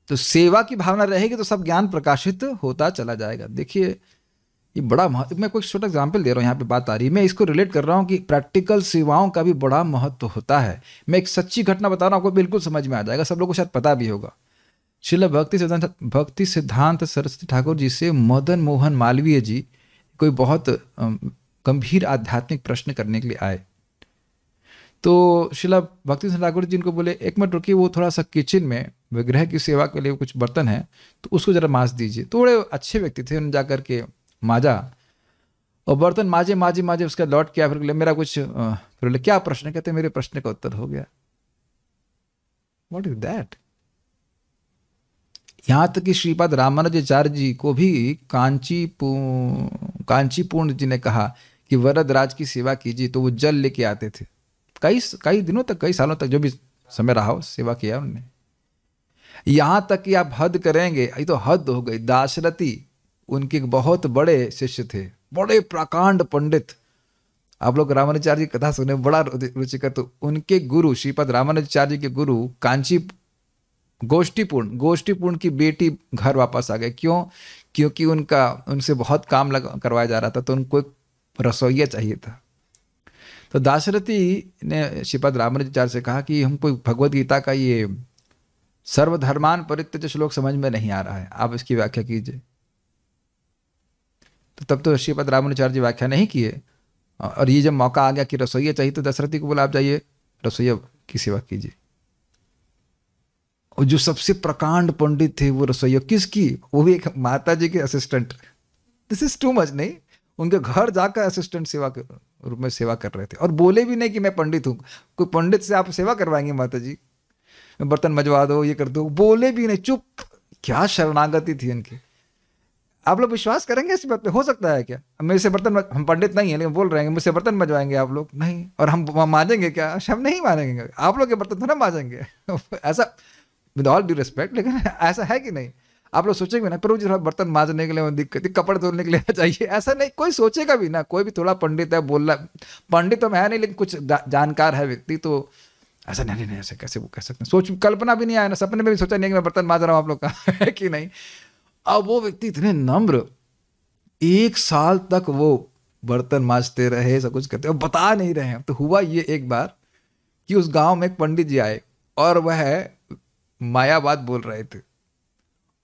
तो सेवा की भावना रहेगी तो सब ज्ञान प्रकाशित होता चला जाएगा देखिए ये बड़ा महत्व मैं कोई छोटा एग्जाम्पल दे रहा हूँ यहाँ पे बात आ रही है मैं इसको रिलेट कर रहा हूँ कि प्रैक्टिकल सेवाओं का भी बड़ा महत्व होता है मैं एक सच्ची घटना बता रहा हूँ आपको बिल्कुल समझ में आ जाएगा सब लोग को शायद पता भी होगा शिल भक्ति सिद्धांत भक्ति सिद्धांत सरस्वती ठाकुर जी से मदन मोहन मालवीय जी कोई बहुत गंभीर आध्यात्मिक प्रश्न करने के लिए आए तो शिला भक्ति ठाकुर जी इनको बोले एक मिनट रुकी वो थोड़ा सा किचन में विग्रह की सेवा के लिए कुछ बर्तन है तो उसको जरा मांस दीजिए तो बड़े अच्छे व्यक्ति थे उन्होंने जा करके माजा और बर्तन माजे माजे माजे उसका लौट किया फिर बोले मेरा कुछ फिर बोले क्या प्रश्न कहते मेरे प्रश्न का उत्तर हो गया वॉट इज दैट यहाँ तक कि श्रीपाद रामानुजाचार्य जी को भी कांची पू कांचीपूर्ण जी ने कहा कि वरद राज की सेवा कीजिए तो वो जल लेके आते थे कई कई दिनों तक कई सालों तक जो भी समय रहा हो सेवा किया उन्होंने यहाँ तक कि आप हद करेंगे ये तो हद हो गई दाशरथी उनके एक बहुत बड़े शिष्य थे बड़े प्राकांड पंडित आप लोग रामानुचार्य की कथा सुने बड़ा रुचिकर तो उनके गुरु श्रीपद रामानुचार्य के गुरु कांची गोष्ठीपूर्ण गोष्ठीपूर्ण की बेटी घर वापस आ गए क्यों क्योंकि उनका उनसे बहुत काम लगा करवाया जा रहा था तो उनको एक रसोइया चाहिए था तो दाशरथी ने श्रीपद रामानुजाचार्य से कहा कि हमको भगवद गीता का ये सर्वधर्मान जो श्लोक समझ में नहीं आ रहा है आप इसकी व्याख्या कीजिए तो तब तो श्रीपद रामानुचार्य जी व्याख्या नहीं किए और ये जब मौका आ गया कि रसोईया चाहिए तो दशरथी को बोला आप जाइए रसोईया की सेवा कीजिए और जो सबसे प्रकांड पंडित थे वो रसोइया किसकी वो भी एक माता जी के assistant this is too much नहीं उनके घर जाकर असिस्टेंट सेवा कर रूप में सेवा कर रहे थे और बोले भी नहीं कि मैं पंडित हूँ कोई पंडित से आप सेवा करवाएंगे माता जी बर्तन मजवा दो ये कर दो बोले भी नहीं चुप क्या शरणागति थी इनकी आप लोग विश्वास करेंगे इस बात पे हो सकता है क्या मेरे से बर्तन हम पंडित नहीं है लेकिन बोल रहे हैं मुझसे बर्तन मजवाएंगे आप लोग नहीं और हम मानेंगे क्या अच्छा, हम नहीं मानेंगे आप लोग के बर्तन थोड़ा माजेंगे (laughs) ऐसा विद ऑल ड्यू रिस्पेक्ट लेकिन (laughs) ऐसा है कि नहीं आप लोग सोचेंगे ना प्रभु जी थोड़ा बर्तन मांजने के लिए दिक्कत कपड़े धोने के लिए (laughs) चाहिए ऐसा नहीं कोई सोचेगा भी ना कोई भी थोड़ा पंडित है बोल रहा पंडित तो मैं है नहीं लेकिन कुछ जानकार है व्यक्ति तो ऐसा नहीं नहीं ऐसे कैसे वो कह सकते हैं सोच कल्पना भी नहीं आया ना सपने में भी सोचा नहीं कि मैं बर्तन माँज रहा हूँ आप लोग का (laughs) कि नहीं अब वो व्यक्ति इतने नम्र एक साल तक वो बर्तन माँजते रहे सब कुछ करते और बता नहीं रहे तो हुआ ये एक बार कि उस गांव में एक पंडित जी आए और वह मायावाद बोल रहे थे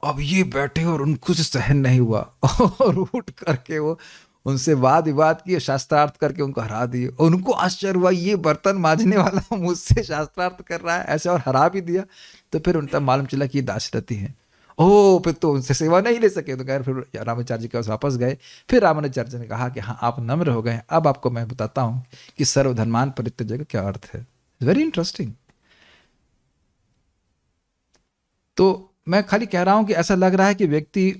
अब ये बैठे और उनको से सहन नहीं हुआ (laughs) और उठ करके वो उनसे वाद विवाद किए शास्त्रार्थ करके उनको हरा दिए और उनको आश्चर्य हुआ ये बर्तन मांझने वाला (laughs) मुझसे शास्त्रार्थ कर रहा है ऐसे और हरा भी दिया तो फिर उनका मालूम चला कि ये दाशरथी है ओ फिर तो उनसे सेवा नहीं ले सके तो खैर फिर रामाचार्य जी के पास वापस गए फिर रामाचार्य ने कहा कि हाँ आप नम्र हो गए अब आपको मैं बताता हूँ कि सर्वधर्मान परित्यजय जगह क्या अर्थ है वेरी इंटरेस्टिंग तो मैं खाली कह रहा हूँ कि ऐसा लग रहा है कि व्यक्ति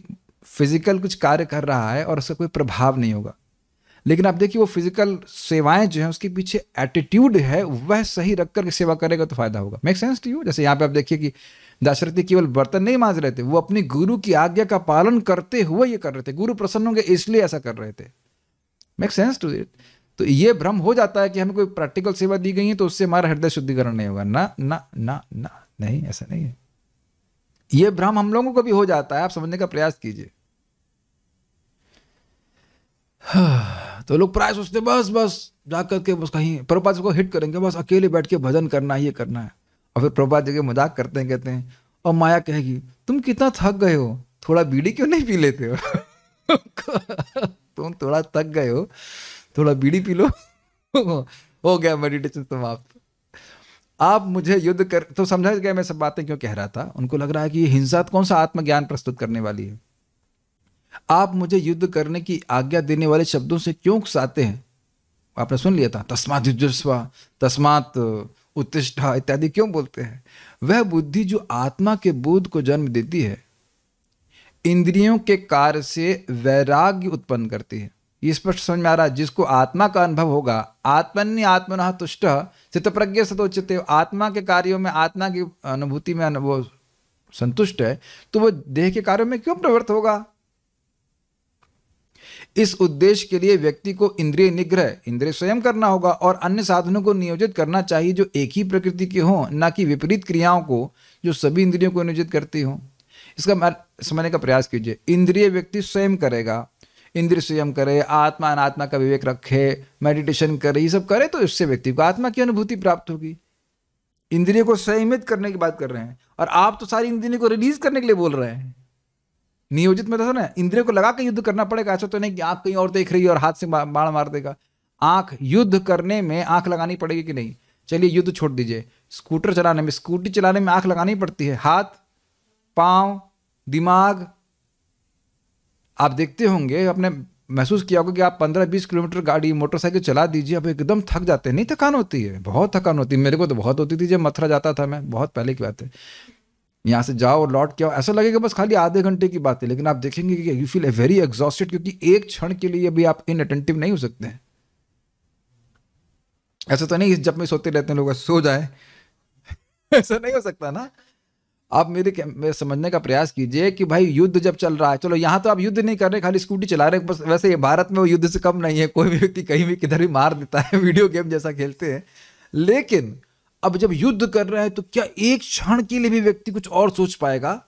फिजिकल कुछ कार्य कर रहा है और उसका कोई प्रभाव नहीं होगा लेकिन आप देखिए वो फिजिकल सेवाएं जो है उसके पीछे एटीट्यूड है वह सही रख करके सेवा करेगा तो फायदा होगा मेक सेंस टू यू जैसे यहाँ पे आप देखिए कि दाशरथी केवल बर्तन नहीं मांझ रहे थे वो अपने गुरु की आज्ञा का पालन करते हुए ये कर रहे थे गुरु प्रसन्न होंगे इसलिए ऐसा कर रहे थे मेक सेंस टू इट तो ये भ्रम हो जाता है कि हमें कोई प्रैक्टिकल सेवा दी गई है तो उससे हमारा हृदय शुद्धिकरण नहीं होगा ना ना ना ना नहीं ऐसा नहीं है ये भ्रम हम लोगों को भी हो जाता है आप समझने का प्रयास कीजिए तो लोग प्राय सोचते बस बस जा करके बस कहीं प्रभुपाद जी को हिट करेंगे बस अकेले बैठ के भजन करना ये करना है और फिर प्रभुपाद जी के मजाक करते हैं कहते हैं और माया कहेगी तुम कितना थक गए हो थोड़ा बीड़ी क्यों नहीं पी लेते हो (laughs) तुम थोड़ा थक गए हो थोड़ा बीड़ी पी लो (laughs) हो गया मेडिटेशन समाप्त आप मुझे युद्ध कर तो समझा गया मैं सब बातें क्यों कह रहा था उनको लग रहा है कि ये हिंसा कौन सा आत्मज्ञान प्रस्तुत करने वाली है आप मुझे युद्ध करने की आज्ञा देने वाले शब्दों से क्यों उकसाते हैं आपने सुन लिया था तस्मात युद्धस्वा तस्मात उत्तिष्ठा इत्यादि क्यों बोलते हैं वह बुद्धि जो आत्मा के बोध को जन्म देती है इंद्रियों के कार्य से वैराग्य उत्पन्न करती है ये स्पष्ट समझ में आ रहा है जिसको आत्मा का अनुभव होगा आत्मन्य आत्मना तुष्ट चित्त प्रज्ञ सदोचित तो आत्मा के कार्यों में आत्मा की अनुभूति में वो संतुष्ट है तो वो देह के कार्यों में क्यों प्रवृत्त होगा इस उद्देश्य के लिए व्यक्ति को इंद्रिय निग्रह इंद्रिय स्वयं करना होगा और अन्य साधनों को नियोजित करना चाहिए जो एक ही प्रकृति के हों ना कि विपरीत क्रियाओं को जो सभी इंद्रियों को नियोजित करती हों इसका समझने का प्रयास कीजिए इंद्रिय व्यक्ति स्वयं करेगा इंद्र संयम करे आत्मा अनात्मा का विवेक रखे मेडिटेशन करे ये सब करे तो इससे व्यक्ति को आत्मा की अनुभूति प्राप्त होगी इंद्रिय को संयमित करने की बात कर रहे हैं और आप तो सारी इंद्रियों को रिलीज करने के लिए बोल रहे हैं नियोजित में तो ना इंद्रिय को लगा के युद्ध करना पड़ेगा ऐसा तो नहीं कि आप कहीं और देख रही है और हाथ से बाढ़ मार देगा आंख युद्ध करने में आंख लगानी पड़ेगी कि नहीं चलिए युद्ध छोड़ दीजिए स्कूटर चलाने में स्कूटी चलाने में आँख लगानी पड़ती है हाथ पांव दिमाग आप देखते होंगे अपने महसूस किया होगा कि आप पंद्रह बीस किलोमीटर गाड़ी मोटरसाइकिल चला दीजिए अब एकदम थक जाते हैं नहीं थकान होती है बहुत थकान होती है मेरे को तो बहुत होती थी जब मथुरा जाता था मैं बहुत पहले की बात है यहाँ से जाओ और लौट के आओ ऐसा लगेगा बस खाली आधे घंटे की बात है लेकिन आप देखेंगे कि you feel a very exhausted क्योंकि एक क्षण के लिए भी आप इन अटेंटिव नहीं हो सकते हैं ऐसा तो नहीं जब में सोते रहते हैं लोग सो जाए (laughs) ऐसा नहीं हो सकता ना आप मेरे, समझने का प्रयास कीजिए कि भाई युद्ध जब चल रहा है चलो यहाँ तो आप युद्ध नहीं कर रहे खाली स्कूटी चला रहे बस वैसे ये भारत में वो युद्ध से कम नहीं है कोई भी व्यक्ति कहीं भी किधर भी मार देता है वीडियो (laughs) गेम जैसा खेलते हैं लेकिन अब जब युद्ध कर रहे हैं तो क्या एक क्षण के लिए भी व्यक्ति कुछ और सोच पाएगा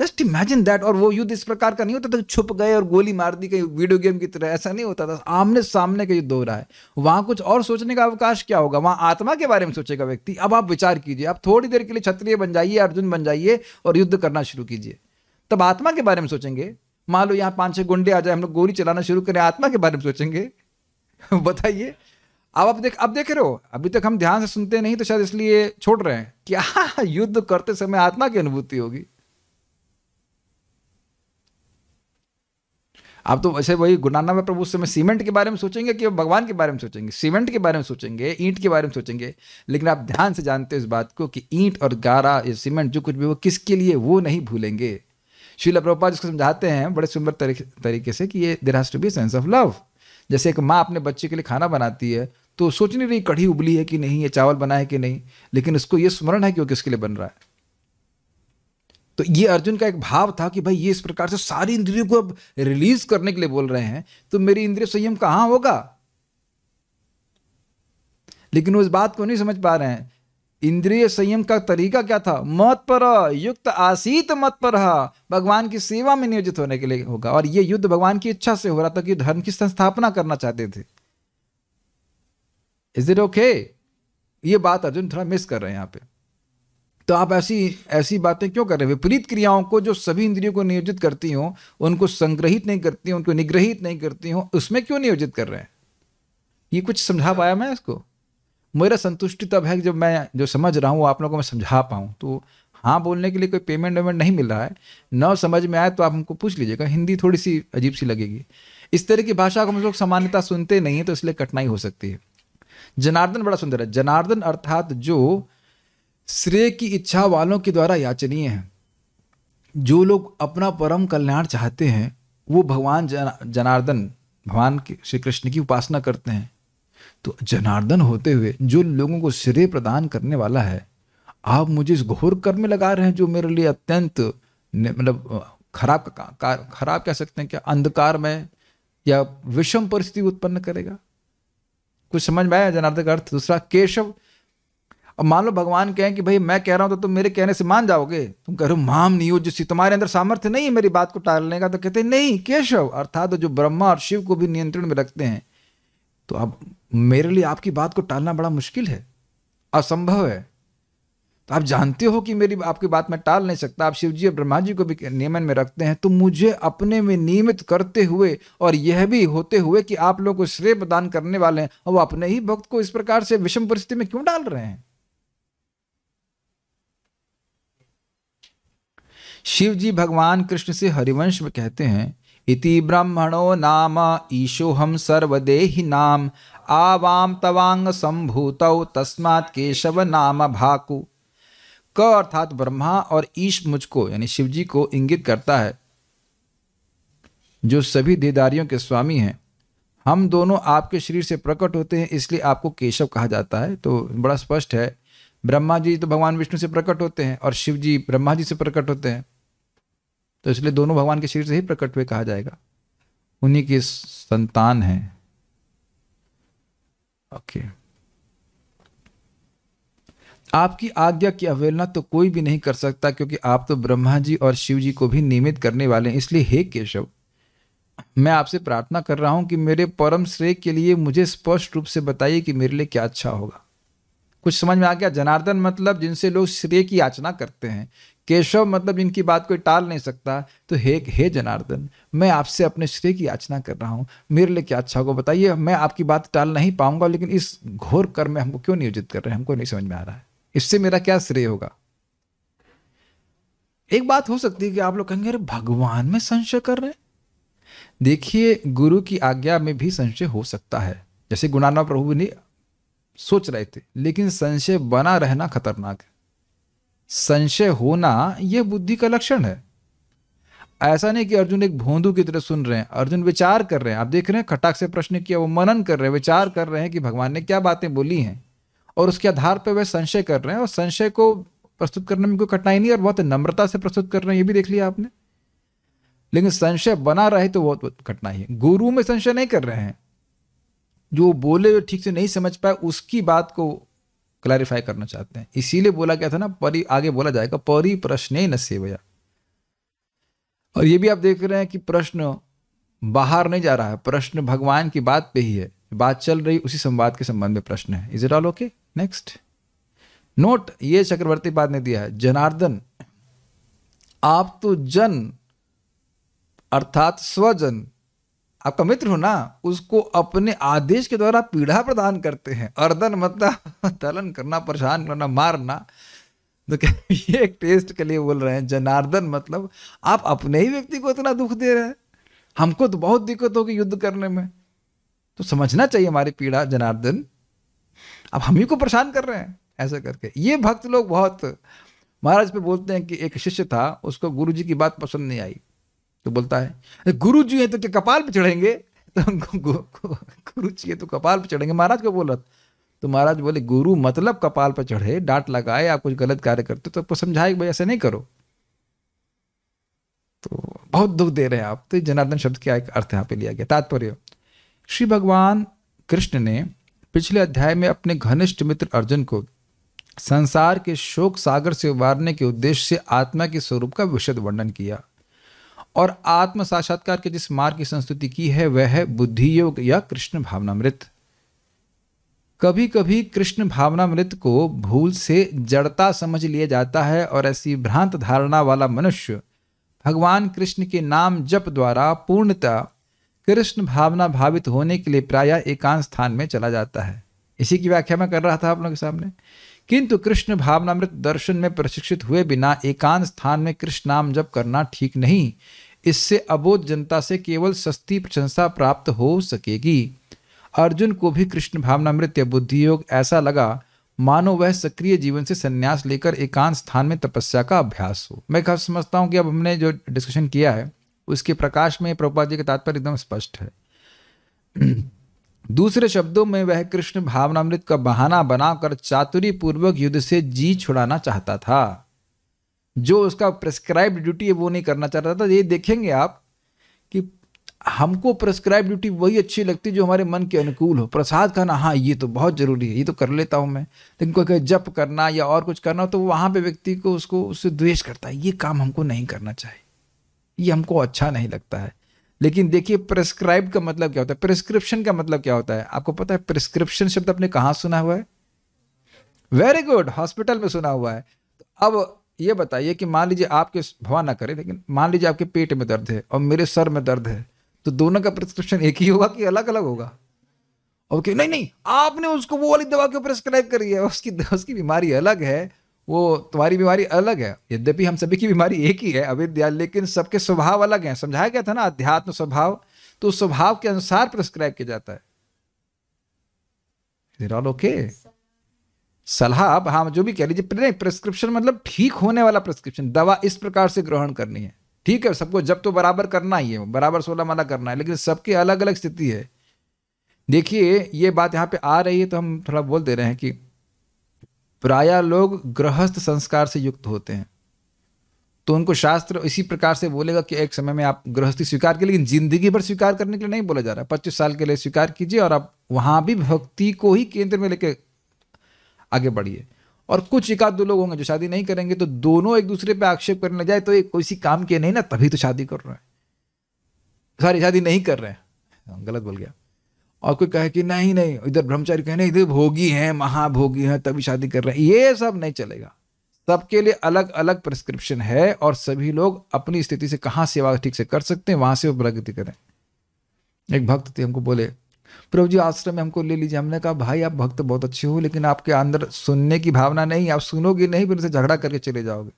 जस्ट इमेजिन दैट और वो युद्ध इस प्रकार का नहीं होता था छुप गए और गोली मार दी कहीं वीडियो गेम की तरह ऐसा नहीं होता था आमने सामने का युद्ध हो रहा है वहां कुछ और सोचने का अवकाश क्या होगा वहाँ आत्मा के बारे में सोचेगा व्यक्ति अब आप विचार कीजिए आप थोड़ी देर के लिए क्षत्रिय बन जाइए अर्जुन बन जाइए और युद्ध करना शुरू कीजिए तब आत्मा के बारे में सोचेंगे मान लो यहाँ पांच छह गुंडे आ जाए हम लोग गोली चलाना शुरू करें आत्मा के बारे में सोचेंगे (laughs) बताइए अब आप देख अब देख रहे हो अभी तक हम ध्यान से सुनते नहीं तो शायद इसलिए छोड़ रहे हैं क्या (laughs) युद्ध करते समय आत्मा की अनुभूति होगी आप तो वैसे वही गुनाना में प्रभु उस समय सीमेंट के बारे में सोचेंगे कि भगवान के बारे में सोचेंगे सीमेंट के बारे में सोचेंगे ईंट के बारे में सोचेंगे लेकिन आप ध्यान से जानते हो इस बात को कि ईंट और गारा या सीमेंट जो कुछ भी वो किसके लिए वो नहीं भूलेंगे शिला प्रभुपा जिसको समझाते हैं बड़े सुंदर तरीके से कि ये there has to be sense of love जैसे एक माँ अपने बच्चे के लिए खाना बनाती है तो सोच नहीं रही कढ़ी उबली है कि नहीं ये चावल बना है कि नहीं लेकिन उसको ये स्मरण है कि वो किसके लिए बन रहा है तो ये अर्जुन का एक भाव था कि भाई ये इस प्रकार से सारी इंद्रियों को अब रिलीज करने के लिए बोल रहे हैं तो मेरी इंद्रिय संयम कहां होगा लेकिन वो इस बात को नहीं समझ पा रहे हैं इंद्रिय संयम का तरीका क्या था मत पर युक्त आसीत मत पर भगवान की सेवा में नियोजित होने के लिए होगा और ये युद्ध भगवान की इच्छा से हो रहा था कि धर्म की संस्थापना करना चाहते थे इज इट ओके ये बात अर्जुन थोड़ा मिस कर रहे हैं यहां पर तो आप ऐसी ऐसी बातें क्यों कर रहे हो विपरीत क्रियाओं को जो सभी इंद्रियों को नियोजित करती हों उनको संग्रहित नहीं करती हों उनको निग्रहित नहीं करती हों उसमें क्यों नियोजित कर रहे हैं ये कुछ समझा अच्छा। पाया मैं इसको मेरा संतुष्टि तब है कि जब मैं जो समझ रहा हूँ वो आप लोगों को मैं समझा पाऊँ तो हाँ बोलने के लिए कोई पेमेंट वेमेंट नहीं मिल रहा है न समझ में आए तो आप हमको पूछ लीजिएगा हिंदी थोड़ी सी अजीब सी लगेगी इस तरह की भाषा को हम लोग सामान्यता सुनते नहीं है तो इसलिए कठिनाई हो सकती है जनार्दन बड़ा सुंदर है जनार्दन अर्थात जो श्रेय की इच्छा वालों के द्वारा याचनीय है जो लोग अपना परम कल्याण चाहते हैं वो भगवान जनार्दन भगवान के श्री कृष्ण की उपासना करते हैं तो जनार्दन होते हुए जो लोगों को श्रेय प्रदान करने वाला है आप मुझे इस घोर कर्म में लगा रहे हैं जो मेरे लिए अत्यंत मतलब खराब का खराब कह सकते हैं क्या अंधकार में या विषम परिस्थिति उत्पन्न करेगा कुछ समझ में आया जनार्दन का अर्थ दूसरा केशव अब मान लो भगवान कहें कि भाई मैं कह रहा हूँ तो तुम मेरे कहने से मान जाओगे तुम कह रहे हो माम हो जिस तुम्हारे अंदर सामर्थ्य नहीं है मेरी बात को टालने का तो कहते नहीं केशव अर्थात जो ब्रह्मा और शिव को भी नियंत्रण में रखते हैं तो अब मेरे लिए आपकी बात को टालना बड़ा मुश्किल है असंभव है तो आप जानते हो कि मेरी आपकी बात मैं टाल नहीं सकता आप शिव जी और ब्रह्मा जी को भी नियमन में रखते हैं तो मुझे अपने में नियमित करते हुए और यह भी होते हुए कि आप लोग को श्रेय प्रदान करने वाले हैं और वो अपने ही भक्त को इस प्रकार से विषम परिस्थिति में क्यों डाल रहे हैं शिव जी भगवान कृष्ण से हरिवंश में कहते हैं इति ब्रह्मणो नाम ईशो हम सर्वदेहि नाम आवाम तवांग संभूत तस्मात् केशव नाम भाकु क अर्थात ब्रह्मा और ईश मुझको यानी शिव जी को इंगित करता है जो सभी देदारियों के स्वामी हैं हम दोनों आपके शरीर से प्रकट होते हैं इसलिए आपको केशव कहा जाता है तो बड़ा स्पष्ट है ब्रह्मा जी तो भगवान विष्णु से प्रकट होते हैं और शिव जी ब्रह्मा जी से प्रकट होते हैं तो इसलिए दोनों भगवान के शरीर से ही प्रकट हुए कहा जाएगा उन्हीं की संतान है ओके आपकी आज्ञा की अवहेलना तो कोई भी नहीं कर सकता क्योंकि आप तो ब्रह्मा जी और शिव जी को भी नियमित करने वाले हैं इसलिए हे केशव मैं आपसे प्रार्थना कर रहा हूं कि मेरे परम श्रेय के लिए मुझे स्पष्ट रूप से बताइए कि मेरे लिए क्या अच्छा होगा कुछ समझ में आ गया जनार्दन मतलब जिनसे लोग श्रेय की याचना करते हैं केशव मतलब जिनकी बात कोई टाल नहीं सकता तो हे हे जनार्दन मैं आपसे अपने श्रेय की याचना कर रहा हूँ मेरे लिए क्या अच्छा होगा बताइए मैं आपकी बात टाल नहीं पाऊंगा लेकिन इस घोर कर में हमको क्यों नियोजित कर रहे हैं हमको नहीं समझ में आ रहा है इससे मेरा क्या श्रेय होगा एक बात हो सकती है कि आप लोग कहेंगे अरे भगवान में संशय कर रहे हैं देखिए गुरु की आज्ञा में भी संशय हो सकता है जैसे गुणाना प्रभु ने सोच रहे थे लेकिन संशय बना रहना खतरनाक है संशय होना यह बुद्धि का लक्षण है ऐसा नहीं कि अर्जुन एक भोंदू की तरह सुन रहे हैं अर्जुन विचार कर रहे हैं आप देख रहे हैं खटाक से प्रश्न किया वो मनन कर रहे हैं विचार कर रहे हैं कि भगवान ने क्या बातें बोली हैं और उसके आधार पर वह संशय कर रहे हैं और संशय को प्रस्तुत करने में कोई कठिनाई नहीं और बहुत नम्रता से प्रस्तुत कर रहे हैं ये भी देख लिया आपने लेकिन संशय बना रहे तो बहुत कठिनाई है गुरु में संशय नहीं कर रहे हैं जो बोले जो ठीक से नहीं समझ पाए उसकी बात को क्लैरिफाई करना चाहते हैं इसीलिए बोला गया था ना परि आगे बोला जाएगा परि प्रश्न न सेवया और ये भी आप देख रहे हैं कि प्रश्न बाहर नहीं जा रहा है प्रश्न भगवान की बात पे ही है बात चल रही उसी संवाद के संबंध में प्रश्न है is it all okay next note ये चक्रवर्ती बाद ने दिया है जनार्दन आप तो जन अर्थात स्वजन आपका मित्र हो ना उसको अपने आदेश के द्वारा पीड़ा प्रदान करते हैं अर्दन मतलब तलन करना परेशान करना मारना तो क्या ये एक टेस्ट के लिए बोल रहे हैं जनार्दन मतलब आप अपने ही व्यक्ति को इतना दुख दे रहे हैं हमको तो बहुत दिक्कत होगी युद्ध करने में तो समझना चाहिए हमारी पीड़ा जनार्दन अब हम ही को परेशान कर रहे हैं ऐसा करके ये भक्त लोग बहुत महाराज पे बोलते हैं कि एक शिष्य था उसको गुरु जी की बात पसंद नहीं आई तो बोलता है गुरु जी है तो क्या कपाल पे चढ़ेंगे तो गुरु जी है तो कपाल पे चढ़ेंगे महाराज को बोल तो महाराज बोले गुरु मतलब कपाल पे चढ़े डांट लगाए आप कुछ गलत कार्य करते तो आपको समझाए भाई ऐसे नहीं करो तो बहुत दुख दे रहे हैं आप तो जनार्दन शब्द क्या एक अर्थ यहाँ पे लिया गया तात्पर्य श्री भगवान कृष्ण ने पिछले अध्याय में अपने घनिष्ठ मित्र अर्जुन को संसार के शोक सागर से उबारने के उद्देश्य से आत्मा के स्वरूप का विशद वर्णन किया और आत्म साक्षात्कार के जिस मार्ग की संस्तुति की है वह है बुद्धि योग या कृष्ण भावनामृत कभी कभी कृष्ण भावनामृत को भूल से जड़ता समझ लिया जाता है और ऐसी भ्रांत धारणा वाला मनुष्य भगवान कृष्ण के नाम जप द्वारा पूर्णतः कृष्ण भावना भावित होने के लिए प्रायः एकांत स्थान में चला जाता है इसी की व्याख्या मैं कर रहा था आप लोगों के सामने किंतु कृष्ण भावनामृत दर्शन में प्रशिक्षित हुए बिना एकांत स्थान में कृष्ण नाम जप करना ठीक नहीं इससे अबोध जनता से केवल सस्ती प्रशंसा प्राप्त हो सकेगी अर्जुन को भी कृष्ण भावनामृत या बुद्धि योग ऐसा लगा मानो वह सक्रिय जीवन से संन्यास लेकर एकांत स्थान में तपस्या का अभ्यास हो मैं कब समझता हूँ कि अब हमने जो डिस्कशन किया है उसके प्रकाश में प्रभुपा जी का तात्पर्य एकदम स्पष्ट है दूसरे शब्दों में वह कृष्ण भावनामृत का बहाना बनाकर चातुरी पूर्वक युद्ध से जी छुड़ाना चाहता था जो उसका प्रेस्क्राइब ड्यूटी है वो नहीं करना चाहता था ये देखेंगे आप कि हमको प्रेस्क्राइब ड्यूटी वही अच्छी लगती है जो हमारे मन के अनुकूल हो प्रसाद खाना हाँ ये तो बहुत ज़रूरी है ये तो कर लेता हूँ मैं लेकिन कोई कोई जप करना या और कुछ करना हो तो वहाँ पे व्यक्ति को उसको उससे द्वेष करता है ये काम हमको नहीं करना चाहिए ये हमको अच्छा नहीं लगता है लेकिन देखिए प्रेस्क्राइब का मतलब क्या होता है प्रिस्क्रिप्शन का मतलब क्या होता है आपको पता है प्रिस्क्रिप्शन शब्द आपने कहाँ सुना हुआ है वेरी गुड हॉस्पिटल में सुना हुआ है अब ये बताइए कि मान लीजिए आपके भवा ना करें लेकिन मान लीजिए आपके पेट में दर्द है और मेरे सर में दर्द है तो दोनों का प्रिस्क्रिप्शन एक ही होगा कि अलग अलग होगा और क्यों नहीं नहीं आपने उसको वो वाली दवा क्यों प्रिस्क्राइब करी है उसकी उसकी बीमारी अलग है वो तुम्हारी बीमारी अलग है यद्यपि हम सभी की बीमारी एक ही है अविद्या लेकिन सबके स्वभाव अलग हैं समझाया गया था ना अध्यात्म स्वभाव तो स्वभाव के अनुसार प्रिस्क्राइब किया जाता है ओके okay. सलाह अब हाँ जो भी कह लीजिए नहीं प्रिस्क्रिप्शन मतलब ठीक होने वाला प्रिस्क्रिप्शन दवा इस प्रकार से ग्रहण करनी है ठीक है सबको जब तो बराबर करना ही है बराबर सोलह माला करना है लेकिन सबकी अलग अलग स्थिति है देखिए ये बात यहाँ पे आ रही है तो हम थोड़ा बोल दे रहे हैं कि प्राय लोग गृहस्थ संस्कार से युक्त होते हैं तो उनको शास्त्र इसी प्रकार से बोलेगा कि एक समय में आप गृहस्थी स्वीकार कीजिए लेकिन जिंदगी भर स्वीकार करने के लिए नहीं बोला जा रहा है पच्चीस साल के लिए स्वीकार कीजिए और आप वहाँ भी भक्ति को ही केंद्र में लेके आगे बढ़िए और कुछ एक आध दो लोग होंगे जो शादी नहीं करेंगे तो दोनों एक दूसरे पे आक्षेप करने लग जाए तो ये किसी काम के नहीं ना तभी तो शादी कर रहे हैं सारी शादी नहीं कर रहे हैं हाँ, गलत बोल गया और कोई कहे कि नहीं नहीं इधर ब्रह्मचारी कहे नहीं इधर भोगी हैं महाभोगी हैं तभी शादी कर रहे हैं ये सब नहीं चलेगा सबके लिए अलग अलग प्रिस्क्रिप्शन है और सभी लोग अपनी स्थिति से कहाँ सेवा ठीक से कर सकते हैं वहाँ से वो प्रगति करें एक भक्त थे हमको बोले प्रभु जी आश्रम में हमको ले लीजिए हमने कहा भाई आप भक्त बहुत अच्छे हो लेकिन आपके अंदर सुनने की भावना नहीं आप सुनोगे नहीं फिर उनसे झगड़ा करके चले जाओगे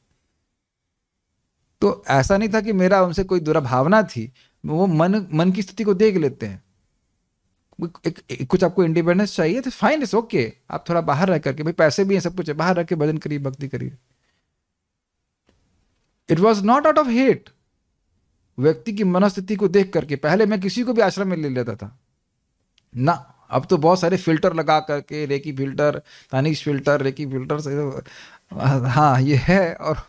तो ऐसा नहीं था कि मेरा उनसे कोई दुराभावना थी वो मन मन की स्थिति को देख लेते हैं एक, एक कुछ आपको इंडिपेंडेंस चाहिए तो फाइन इस ओके आप थोड़ा बाहर रह करके भाई पैसे भी हैं सब कुछ है बाहर रह के भजन करिए भक्ति करिए it was not out of hate व्यक्ति की मनस्थिति को देख करके पहले मैं किसी को भी आश्रम में ले लेता था ना अब तो बहुत सारे फिल्टर लगा करके रेकी फिल्टर तानिश फिल्टर रेकी फिल्टर से हाँ ये है और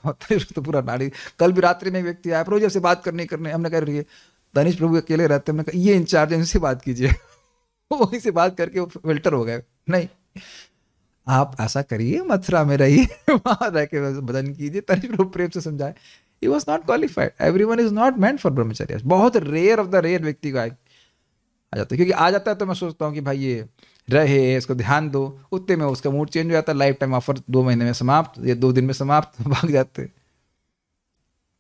तो पूरा नाड़ी कल भी रात्रि में व्यक्ति आया प्रभु जी से बात करने करने हमने कह रही है तानिश प्रभु अकेले रहते हमने कहा ये इंचार्ज है उनसे बात कीजिए (laughs) वहीं से बात करके वो फिल्टर हो गए नहीं आप ऐसा करिए मथुरा में रहिए (laughs) वहाँ रह के भजन कीजिए तनिष प्रभु प्रेम से समझाए he was not qualified every one is not meant for ब्रह्मचर्य बहुत रेयर ऑफ द रेयर व्यक्ति को आ जाता है क्योंकि आ जाता है तो मैं सोचता हूँ कि भाई ये रहे इसको ध्यान दो उतने में उसका मूड चेंज हो जाता है लाइफ टाइम ऑफर दो महीने में समाप्त या दो दिन में समाप्त (laughs) भाग जाते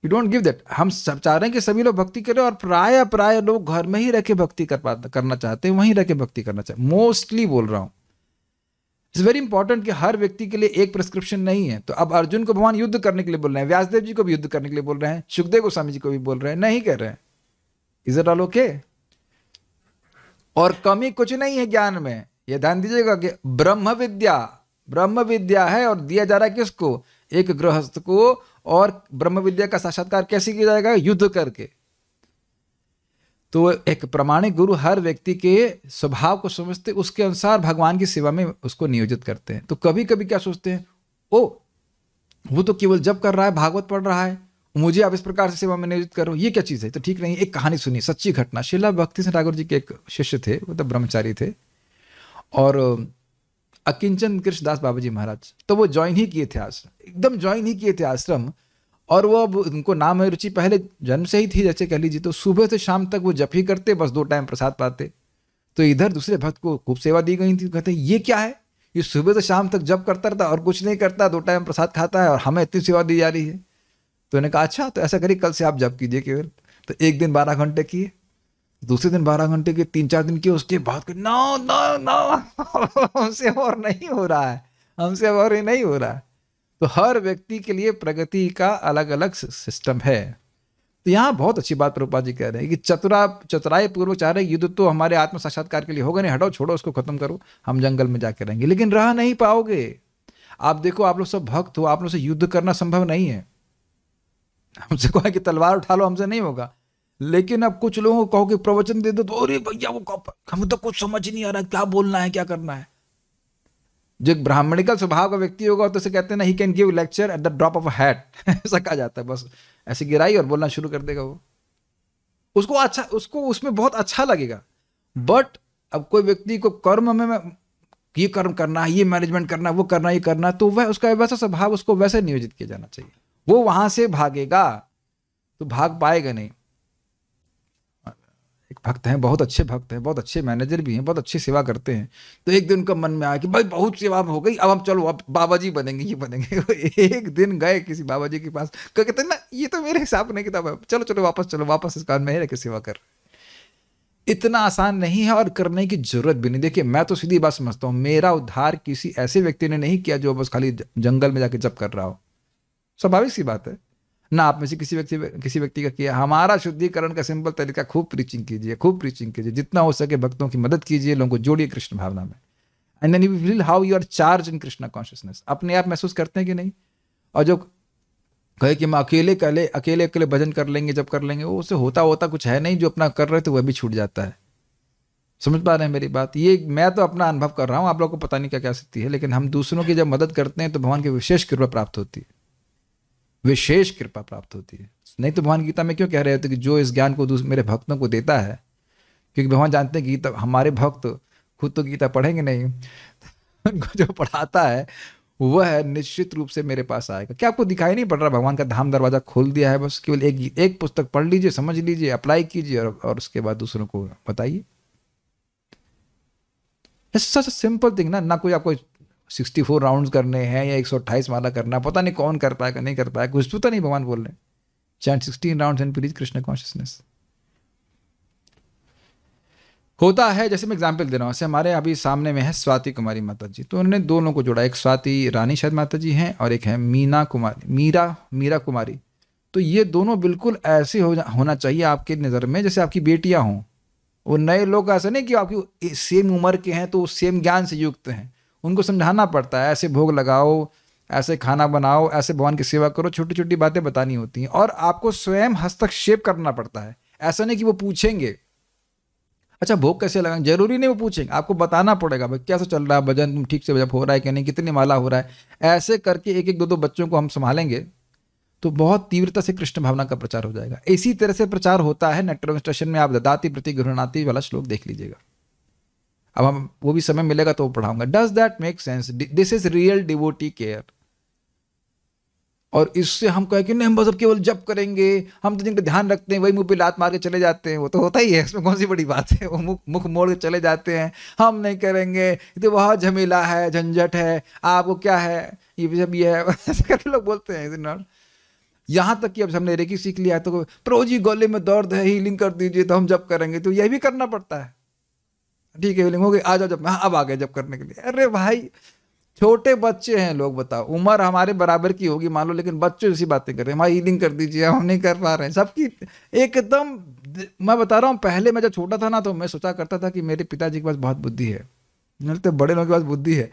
यू डोंट गिव दैट हम सब चाह रहे हैं कि सभी लोग भक्ति करें और प्राय प्राय लोग घर में ही रहकर भक्ति कर पाते करना चाहते हैं वहीं रह के भक्ति करना चाहते मोस्टली बोल रहा हूँ इट्स वेरी इंपॉर्टेंट कि हर व्यक्ति के लिए एक प्रिस्क्रिप्शन नहीं है तो अब अर्जुन को भगवान युद्ध करने के लिए बोल रहे हैं व्यासदेव जी को भी युद्ध करने के लिए बोल रहे हैं सुखदेव गोस्वामी जी को भी बोल रहे हैं नहीं कह रहे हैं इज इट ऑल ओके और कमी कुछ नहीं है ज्ञान में यह ध्यान दीजिएगा कि ब्रह्म विद्या ब्रह्म विद्या है और दिया जा रहा है किसको एक गृहस्थ को और ब्रह्म विद्या का साक्षात्कार कैसे किया जाएगा युद्ध करके तो एक प्रमाणिक गुरु हर व्यक्ति के स्वभाव को समझते उसके अनुसार भगवान की सेवा में उसको नियोजित करते हैं तो कभी कभी क्या सोचते हैं ओ वो तो केवल जब कर रहा है भागवत पढ़ रहा है मुझे आप इस प्रकार से सेवा में नियोजित करो ये क्या चीज़ है तो ठीक नहीं एक कहानी सुनी सच्ची घटना शिला भक्ति सिंह ठाकुर जी के एक शिष्य थे वो तो ब्रह्मचारी थे और अकिंचन कृष्णदास बाबा जी महाराज तो वो ज्वाइन ही किए थे आश्रम एकदम ज्वाइन ही किए थे आश्रम और वो अब उनको नाम है रुचि पहले जन्म से ही थी जैसे कह लीजिए तो सुबह से शाम तक वो जप ही करते बस दो टाइम प्रसाद पाते तो इधर दूसरे भक्त को खूब सेवा दी गई थी कहते ये क्या है ये सुबह से शाम तक जब करता रहता और कुछ नहीं करता दो टाइम प्रसाद खाता है और हमें इतनी सेवा दी जा रही है तो उन्होंने कहा अच्छा तो ऐसा करिए कल से आप जब कीजिए केवल तो एक दिन बारह घंटे किए दूसरे दिन बारह घंटे के तीन चार दिन किए उसके बाद नौ ना नो हमसे और नहीं हो रहा है हमसे और ये नहीं हो रहा है तो हर व्यक्ति के लिए प्रगति का अलग अलग सिस्टम है तो यहाँ बहुत अच्छी बात प्रभुपा जी कह रहे हैं कि चतुरा चतुराई पूर्व चाह रहे युद्ध तो हमारे आत्म साक्षात्कार के लिए होगा नहीं हटाओ छोड़ो उसको खत्म करो हम जंगल में जाके रहेंगे लेकिन रह नहीं पाओगे आप देखो आप लोग सब भक्त हो आप लोग से युद्ध करना संभव नहीं है (laughs) हमसे कहा कि तलवार उठा लो हमसे नहीं होगा लेकिन अब कुछ लोगों को कहो कि प्रवचन दे दो तो अरे भैया वो हमें तो कुछ समझ नहीं आ रहा क्या बोलना है क्या करना है जो एक ब्राह्मणिकल स्वभाव का व्यक्ति होगा तो उसे कहते हैं ना he can give lecture at the drop of hat ऐसा कहा जाता है बस ऐसे गिराई और बोलना शुरू कर देगा वो उसको अच्छा उसको उसमें बहुत अच्छा लगेगा बट अब कोई व्यक्ति को कर्म में ये कर्म करना है ये मैनेजमेंट करना है वो करना ये करना है तो वह उसका वैसा स्वभाव उसको वैसे नियोजित किया जाना चाहिए वो वहां से भागेगा तो भाग पाएगा नहीं एक भक्त हैं बहुत अच्छे भक्त हैं बहुत अच्छे मैनेजर भी हैं बहुत अच्छी सेवा करते हैं तो एक दिन उनका मन में आया कि भाई बहुत सेवा हो गई अब हम चलो अब बाबा जी बनेंगे ये बनेंगे (laughs) एक दिन गए किसी बाबा जी के पास कहते ना ये तो मेरे हिसाब नहीं किताब है चलो चलो वापस चलो वापस इस कान में ही रह सेवा कर इतना आसान नहीं है और करने की जरूरत भी नहीं देखिए मैं तो सीधी बात समझता हूँ मेरा उद्धार किसी ऐसे व्यक्ति ने नहीं किया जो बस खाली जंगल में जाके जब कर रहा हो स्वाभाविक सी बात है ना आप में से किसी व्यक्ति किसी व्यक्ति का किया हमारा शुद्धिकरण का सिंपल तरीका खूब प्रीचिंग कीजिए खूब प्रीचिंग कीजिए जितना हो सके भक्तों की मदद कीजिए लोगों को जोड़िए कृष्ण भावना में and then you feel how you are charge in Krishna consciousness अपने आप महसूस करते हैं कि नहीं और जो कहे कि हम अकेले अकेले अकेले अकेले भजन कर लेंगे जब कर लेंगे वो उसे होता होता कुछ है नहीं जो अपना कर रहे थे वह भी छूट जाता है समझ पा रहे हैं मेरी बात ये मैं तो अपना अनुभव कर रहा हूँ आप लोग को पता नहीं क्या क्या सकती है लेकिन हम दूसरों की जब मदद करते हैं तो भगवान की विशेष कृपा प्राप्त होती है विशेष कृपा प्राप्त होती है नहीं तो भगवान गीता में क्यों कह रहे होते कि जो इस ज्ञान को दूसरे मेरे भक्तों को देता है क्योंकि भगवान जानते हैं गीता हमारे भक्त खुद तो गीता पढ़ेंगे नहीं (laughs) उनको जो पढ़ाता है वह निश्चित रूप से मेरे पास आएगा क्या आपको दिखाई नहीं पड़ रहा भगवान का धाम दरवाजा खोल दिया है बस केवल एक एक पुस्तक पढ़ लीजिए समझ लीजिए अप्लाई कीजिए और, और उसके बाद दूसरों को बताइए सच सिंपल थिंग ना ना कोई आपको सिक्सटी फोर राउंड करने हैं या एक सौ अट्ठाईस माला करना पता नहीं कौन कर पाएगा नहीं कर पाएगा कुछ पता नहीं भगवान बोल रहे chant sixteen round and please Krishna consciousness होता है जैसे मैं एग्जाम्पल दे रहा हूँ ऐसे हमारे अभी सामने में है स्वाति कुमारी माता जी तो उन्होंने दोनों को जोड़ा एक स्वाति रानी शायद माता जी हैं और एक है मीना कुमारी मीरा मीरा कुमारी तो ये दोनों बिल्कुल ऐसे हो होना चाहिए आपके नज़र में जैसे आपकी बेटियाँ हों वो नए लोग ऐसा नहीं कि आपकी सेम उम्र के हैं तो सेम ज्ञान से युक्त हैं उनको समझाना पड़ता है ऐसे भोग लगाओ ऐसे खाना बनाओ ऐसे भगवान की सेवा करो छोटी छोटी बातें बतानी होती हैं और आपको स्वयं हस्तक्षेप करना पड़ता है ऐसा नहीं कि वो पूछेंगे अच्छा भोग कैसे लगाएंगे जरूरी नहीं वो पूछेंगे आपको बताना पड़ेगा भाई कैसा चल रहा है भजन तुम ठीक से जब हो रहा है कि नहीं कितनी माला हो रहा है ऐसे करके एक एक दो दो बच्चों को हम संभालेंगे तो बहुत तीव्रता से कृष्ण भावना का प्रचार हो जाएगा इसी तरह से प्रचार होता है नेटवर्क स्टेशन में आप ददाती प्रति गृहणाती वाला श्लोक देख लीजिएगा अब हम वो भी समय मिलेगा तो पढ़ाऊंगा does that make sense this is real devotee care और इससे हम कहें कि नहीं हम बस अब केवल जब करेंगे हम तो जिनका ध्यान रखते हैं वही मुंह पे लात मार के चले जाते हैं वो तो होता ही है इसमें कौन सी बड़ी बात है वो मुख मुख मोड़ के चले जाते हैं हम नहीं करेंगे तो बहुत झमेला है झंझट है आपको क्या है ये जब ये है (laughs) करके लोग बोलते हैं नॉट यहाँ तक कि अब हमने रेकी सीख लिया तो प्रोजी गोले में दर्द है हीलिंग कर दीजिए तो हम जब करेंगे तो यह भी करना पड़ता है ठीक है बिलिंग हो गई आ जाओ जब मैं हाँ, अब आ गए जब करने के लिए अरे भाई छोटे बच्चे हैं लोग बताओ उम्र हमारे बराबर की होगी मान लो लेकिन बच्चों जैसी बातें कर रहे हैं हमारी ईलिंग कर दीजिए हम नहीं कर पा रहे हैं सबकी एकदम मैं बता रहा हूँ पहले मैं जब छोटा था ना तो मैं सोचा करता था कि मेरे पिताजी के पास बहुत बुद्धि है तो बड़े लोगों के पास बुद्धि है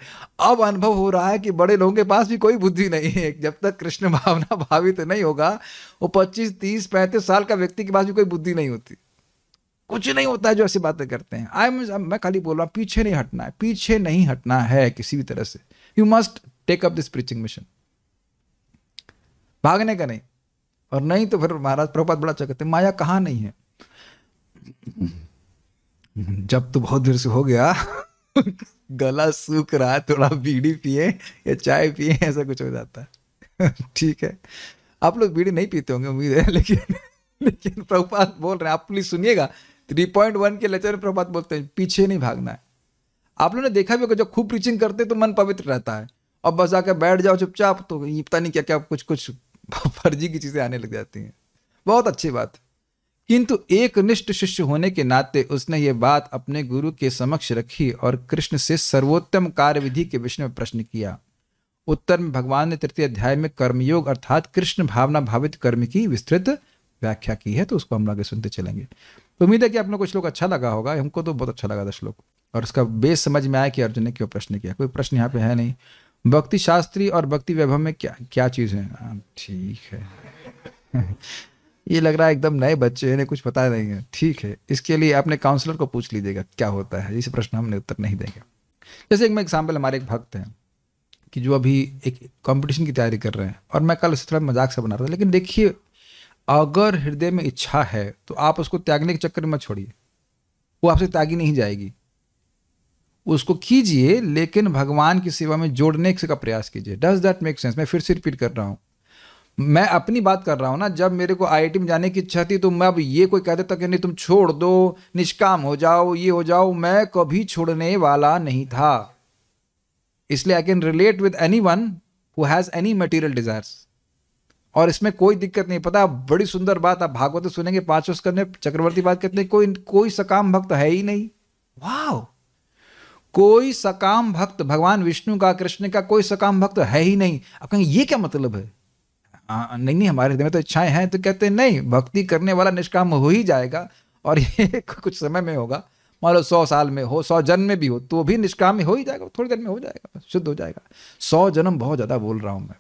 अब अनुभव हो रहा है कि बड़े लोगों के पास भी कोई बुद्धि नहीं है जब तक कृष्ण भावना (laughs) भावित नहीं होगा वो पच्चीस तीस पैंतीस साल का व्यक्ति के पास भी कोई बुद्धि नहीं होती कुछ नहीं होता है जो ऐसी बातें करते हैं आई मैं खाली बोल रहा हूँ पीछे नहीं हटना है पीछे नहीं हटना है किसी भी तरह से you must take up this preaching mission भागने का नहीं और नहीं तो फिर महाराज प्रभुपात बड़ा अच्छा माया कहाँ नहीं है जब तो बहुत देर से हो गया गला सूख रहा है थोड़ा बीड़ी पिए या चाय पिए ऐसा कुछ हो जाता है ठीक है आप लोग बीड़ी नहीं पीते होंगे उम्मीद है लेकिन लेकिन प्रभुपात बोल रहे हैं आप प्लीज सुनिएगा थ्री पॉइंट वन के लेक्चर में प्रभात बोलते हैं पीछे नहीं भागना है आप लोगों ने देखा भी होगा जब खूब प्रीचिंग करते हैं तो मन पवित्र रहता है अब बस आकर बैठ जाओ चुपचाप तो ये पता नहीं क्या क्या कुछ कुछ (laughs) फर्जी की चीज़ें आने लग जाती हैं बहुत अच्छी बात किंतु एक निष्ठ शिष्य होने के नाते उसने ये बात अपने गुरु के समक्ष रखी और कृष्ण से सर्वोत्तम कार्य विधि के विषय में प्रश्न किया उत्तर में भगवान ने तृतीय अध्याय में कर्मयोग अर्थात कृष्ण भावना भावित कर्म की विस्तृत व्याख्या की है तो उसको हम आगे सुनते चलेंगे तो उम्मीद है कि आप लोग कुछ लोग अच्छा लगा होगा हमको तो बहुत अच्छा लगा था श्लोक और उसका बेस समझ में आया कि अर्जुन ने क्यों प्रश्न किया कोई प्रश्न यहाँ पे है नहीं भक्ति शास्त्री और भक्ति वैभव में क्या क्या चीज़ है हाँ, ठीक है (laughs) ये लग रहा है एकदम नए बच्चे इन्हें कुछ पता नहीं है ठीक है इसके लिए आपने काउंसलर को पूछ लीजिएगा क्या होता है इस प्रश्न हमने उत्तर नहीं देंगे जैसे एक मैं एग्जाम्पल हमारे एक भक्त हैं कि जो अभी एक कंपटीशन की तैयारी कर रहे हैं और मैं कल उससे थोड़ा मजाक से बना रहा था लेकिन देखिए अगर हृदय में इच्छा है तो आप उसको त्यागने के चक्कर में छोड़िए वो आपसे त्यागी नहीं जाएगी उसको कीजिए लेकिन भगवान की सेवा में जोड़ने का प्रयास कीजिए डज दैट मेक सेंस मैं फिर से रिपीट कर रहा हूँ मैं अपनी बात कर रहा हूँ ना जब मेरे को आई में जाने की इच्छा थी तो मैं अब ये कोई कह देता कि नहीं तुम छोड़ दो निष्काम हो जाओ ये हो जाओ मैं कभी छोड़ने वाला नहीं था इसलिए I can relate with anyone who has any material desires और इसमें कोई दिक्कत नहीं पता बड़ी सुंदर बात आप भागवत सुनेंगे पांचों स्कंद चक्रवर्ती बात कहते हैं कोई कोई सकाम भक्त है ही नहीं वाह कोई सकाम भक्त भगवान विष्णु का कृष्ण का कोई सकाम भक्त है ही नहीं अब कहेंगे ये क्या मतलब है आ, नहीं नहीं हमारे हृदय में तो इच्छाएं हैं तो कहते हैं नहीं भक्ति करने वाला निष्काम हो ही जाएगा और ये (laughs) कुछ समय में होगा मान लो सौ साल में हो सौ जन्म में भी हो तो भी निष्काम हो ही जाएगा थोड़ी देर में हो जाएगा शुद्ध हो जाएगा सौ जन्म बहुत ज़्यादा बोल रहा हूँ मैं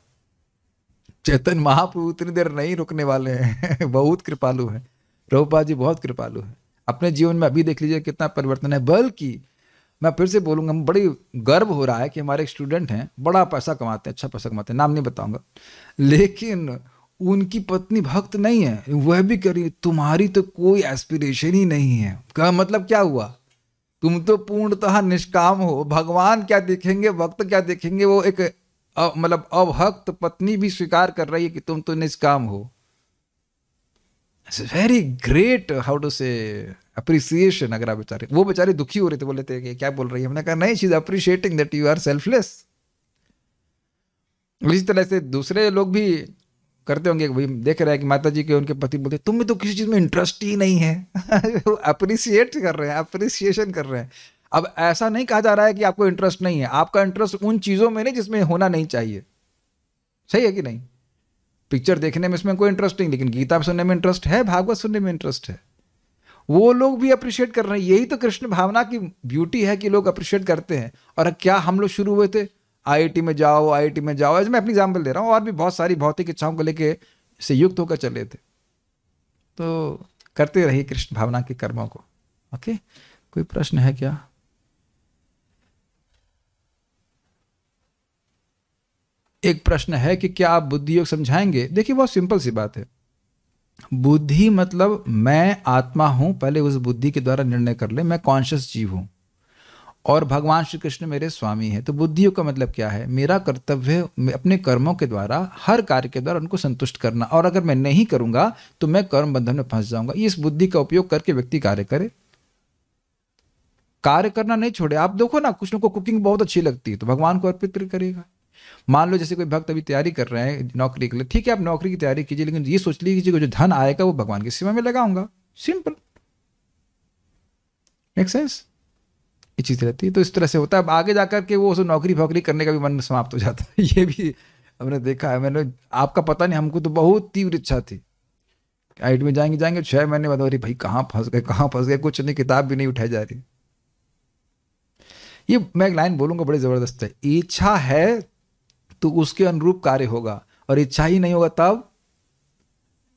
चैतन्य महाप्रभु इतनी देर नहीं रुकने वाले हैं (laughs) बहुत कृपालु हैं प्रभुपा जी बहुत कृपालु हैं अपने जीवन में अभी देख लीजिए कितना परिवर्तन है बल्कि मैं फिर से बोलूंगा हम बड़ी गर्व हो रहा है कि हमारे स्टूडेंट हैं बड़ा पैसा कमाते हैं अच्छा पैसा कमाते हैं नाम नहीं बताऊंगा लेकिन उनकी पत्नी भक्त नहीं है वह भी करी तुम्हारी तो कोई एस्पिरेशन ही नहीं है का मतलब क्या हुआ तुम तो पूर्णतः निष्काम हो भगवान क्या देखेंगे भक्त क्या देखेंगे वो एक मतलब अब हक तो पत्नी भी स्वीकार कर रही है कि तुम तो निष्काम हो very great how to say appreciation अगर आप बेचारे वो बेचारे दुखी हो रहे थे बोले थे कि क्या बोल रही है हमने कहा नहीं चीज appreciating that you are selfless इसी तरह से दूसरे लोग भी करते होंगे भाई देख रहे हैं कि माता जी के उनके पति बोलते तुम में तो किसी चीज़ में इंटरेस्ट ही नहीं है अप्रिसिएट (laughs) कर रहे हैं अप्रिसिएशन कर रहे हैं अब ऐसा नहीं कहा जा रहा है कि आपको इंटरेस्ट नहीं है आपका इंटरेस्ट उन चीज़ों में नहीं जिसमें होना नहीं चाहिए सही है कि नहीं पिक्चर देखने में इसमें कोई इंटरेस्ट नहीं लेकिन गीता सुनने में इंटरेस्ट है भागवत सुनने में इंटरेस्ट है वो लोग भी अप्रिशिएट कर रहे हैं यही तो कृष्ण भावना की ब्यूटी है कि लोग अप्रिशिएट करते हैं और क्या हम लोग शुरू हुए थे आईआईटी में जाओ आईआईटी में जाओ ऐसे मैं अपनी एग्जाम्पल दे रहा हूँ और भी बहुत सारी भौतिक इच्छाओं को लेके से युक्त होकर चले थे तो करते रहिए कृष्ण भावना के कर्मों को ओके कोई प्रश्न है क्या एक प्रश्न है कि क्या आप बुद्धि योग समझाएंगे देखिए बहुत सिंपल सी बात है बुद्धि मतलब मैं आत्मा हूं पहले उस बुद्धि के द्वारा निर्णय कर ले मैं कॉन्शियस जीव हूं और भगवान श्री कृष्ण मेरे स्वामी हैं तो योग का मतलब क्या है मेरा कर्तव्य अपने कर्मों के द्वारा हर कार्य के द्वारा उनको संतुष्ट करना और अगर मैं नहीं करूंगा तो मैं कर्म बंधन में फंस जाऊंगा इस बुद्धि का उपयोग करके व्यक्ति कार्य करे कार्य करना नहीं छोड़े आप देखो ना कुछ लोग को कुकिंग बहुत अच्छी लगती है तो भगवान को अर्पित करेगा मान लो जैसे कोई भक्त अभी तैयारी कर रहे हैं नौकरी के लिए ठीक है आप नौकरी की तैयारी कीजिए लेकिन ये सोच लीजिए कि जो धन आएगा वो भगवान की सेवा में लगाऊंगा सिंपल मेक सेंस ये चीज़ रहती है तो इस तरह से होता है अब आगे जाकर के वो नौकरी भौकरी करने का भी मन समाप्त हो जाता है (laughs) ये भी हमने देखा है मैंने आपका पता नहीं हमको तो बहुत तीव्र इच्छा थी आईट में जाएंगे जाएंगे छह महीने बाद अरे भाई कहाँ फंस गए कहाँ फंस गए कुछ नहीं किताब भी नहीं उठाई जा रही ये मैं एक लाइन बोलूंगा बड़ी ज़बरदस्त है इच्छा है तो उसके अनुरूप कार्य होगा और इच्छा ही नहीं होगा तब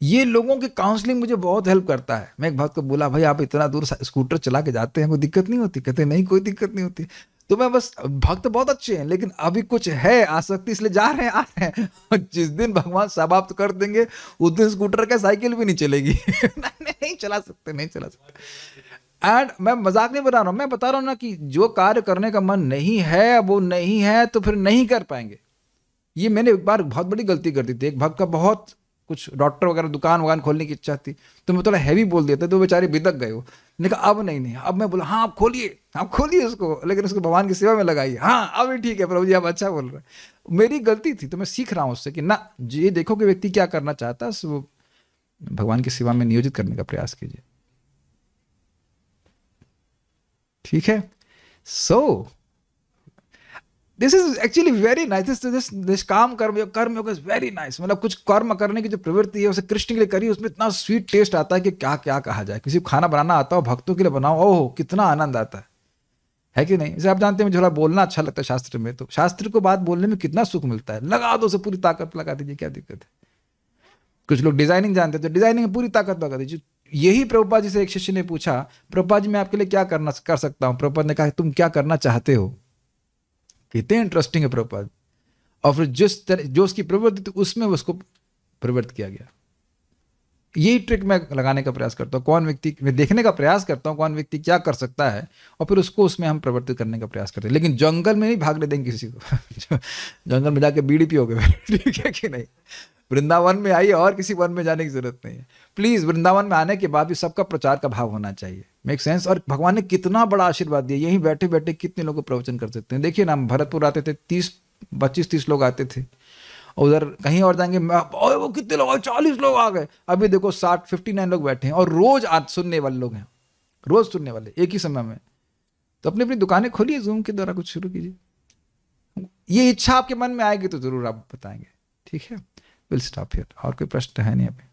ये लोगों की काउंसलिंग मुझे बहुत हेल्प करता है मैं एक भक्त को बोला भाई आप इतना दूर स्कूटर चला के जाते हैं कोई दिक्कत नहीं होती कहते नहीं कोई दिक्कत नहीं होती तो मैं बस भक्त बहुत अच्छे हैं लेकिन अभी कुछ है आसक्ति इसलिए जा रहे हैं आ रहे हैं (laughs) जिस दिन भगवान समाप्त कर देंगे उस दिन स्कूटर का साइकिल भी नहीं चलेगी (laughs) नहीं चला सकते नहीं चला सकते एंड मैं मजाक नहीं बना रहा हूँ मैं बता रहा हूँ ना कि जो कार्य करने का मन नहीं है वो नहीं है तो फिर नहीं कर पाएंगे ये मैंने एक बार बहुत बड़ी गलती कर दी थी एक भक्त का बहुत कुछ डॉक्टर वगैरह दुकान वगैरह खोलने की इच्छा थी तो मैं थोड़ा हैवी बोल दिया था तो बेचारे बिदक गए हो मैंने कहा अब नहीं नहीं अब मैं बोला हाँ आप खोलिए आप खोलिए उसको लेकिन उसको भगवान की सेवा में लगाइए हाँ अब ठीक है प्रभु जी आप अच्छा बोल रहे हैं मेरी गलती थी तो मैं सीख रहा हूँ उससे कि ना ये देखो कि व्यक्ति क्या करना चाहता है वो भगवान की सेवा में नियोजित करने का प्रयास कीजिए ठीक है so so, this is actually very nice this this this काम कर्म योग इज वेरी नाइस मतलब कुछ कर्म करने की जो प्रवृत्ति है उसे कृष्ण के लिए करी उसमें इतना स्वीट टेस्ट आता है कि क्या क्या कहा जाए किसी को खाना बनाना आता हो भक्तों के लिए बनाओ ओह कितना आनंद आता है है कि नहीं जैसे आप जानते हैं थोड़ा बोलना अच्छा लगता है शास्त्र में तो शास्त्र को बात बोलने में कितना सुख मिलता है लगा दो उसे पूरी ताकत लगा दीजिए क्या दिक्कत है कुछ लोग डिजाइनिंग जानते तो डिजाइनिंग में पूरी ताकत लगा दीजिए यही प्रभुपा जी से एक शिष्य ने पूछा प्रभुपा जी मैं आपके लिए क्या करना कर सकता हूँ प्रभुपा ने कहा तुम क्या करना चाहते हो कितने इंटरेस्टिंग है प्रभुपाद और फिर जिस तरह जो उसकी प्रवृत्ति थी उसमें उसको प्रवृत्त किया गया यही ट्रिक मैं लगाने का प्रयास करता हूँ कौन व्यक्ति मैं देखने का प्रयास करता हूँ कौन व्यक्ति क्या कर सकता है और फिर उसको उसमें हम प्रवर्तित करने का प्रयास करते हैं लेकिन जंगल में नहीं भागने देंगे किसी को (laughs) जंगल में जाके बीड़ी पियोगे (laughs) ठीक है कि नहीं वृंदावन में आइए और किसी वन में जाने की जरूरत नहीं है प्लीज़ वृंदावन में आने के बाद भी सबका प्रचार का भाव होना चाहिए मेक सेंस और भगवान ने कितना बड़ा आशीर्वाद दिया यहीं बैठे बैठे कितने लोग प्रवचन कर सकते हैं देखिए ना हम भरतपुर आते थे तीस पच्चीस तीस लोग आते थे और उधर कहीं और जाएंगे वो कितने लोग चालीस लोग आ गए अभी देखो साठ फिफ्टी नाइन लोग बैठे हैं और रोज आज सुनने वाले लोग हैं रोज सुनने वाले एक ही समय में तो अपनी अपनी दुकानें खोलिए जूम के द्वारा कुछ शुरू कीजिए ये इच्छा आपके मन में आएगी तो जरूर आप बताएंगे ठीक है विल स्टॉप हियर और कोई प्रश्न है नहीं अभी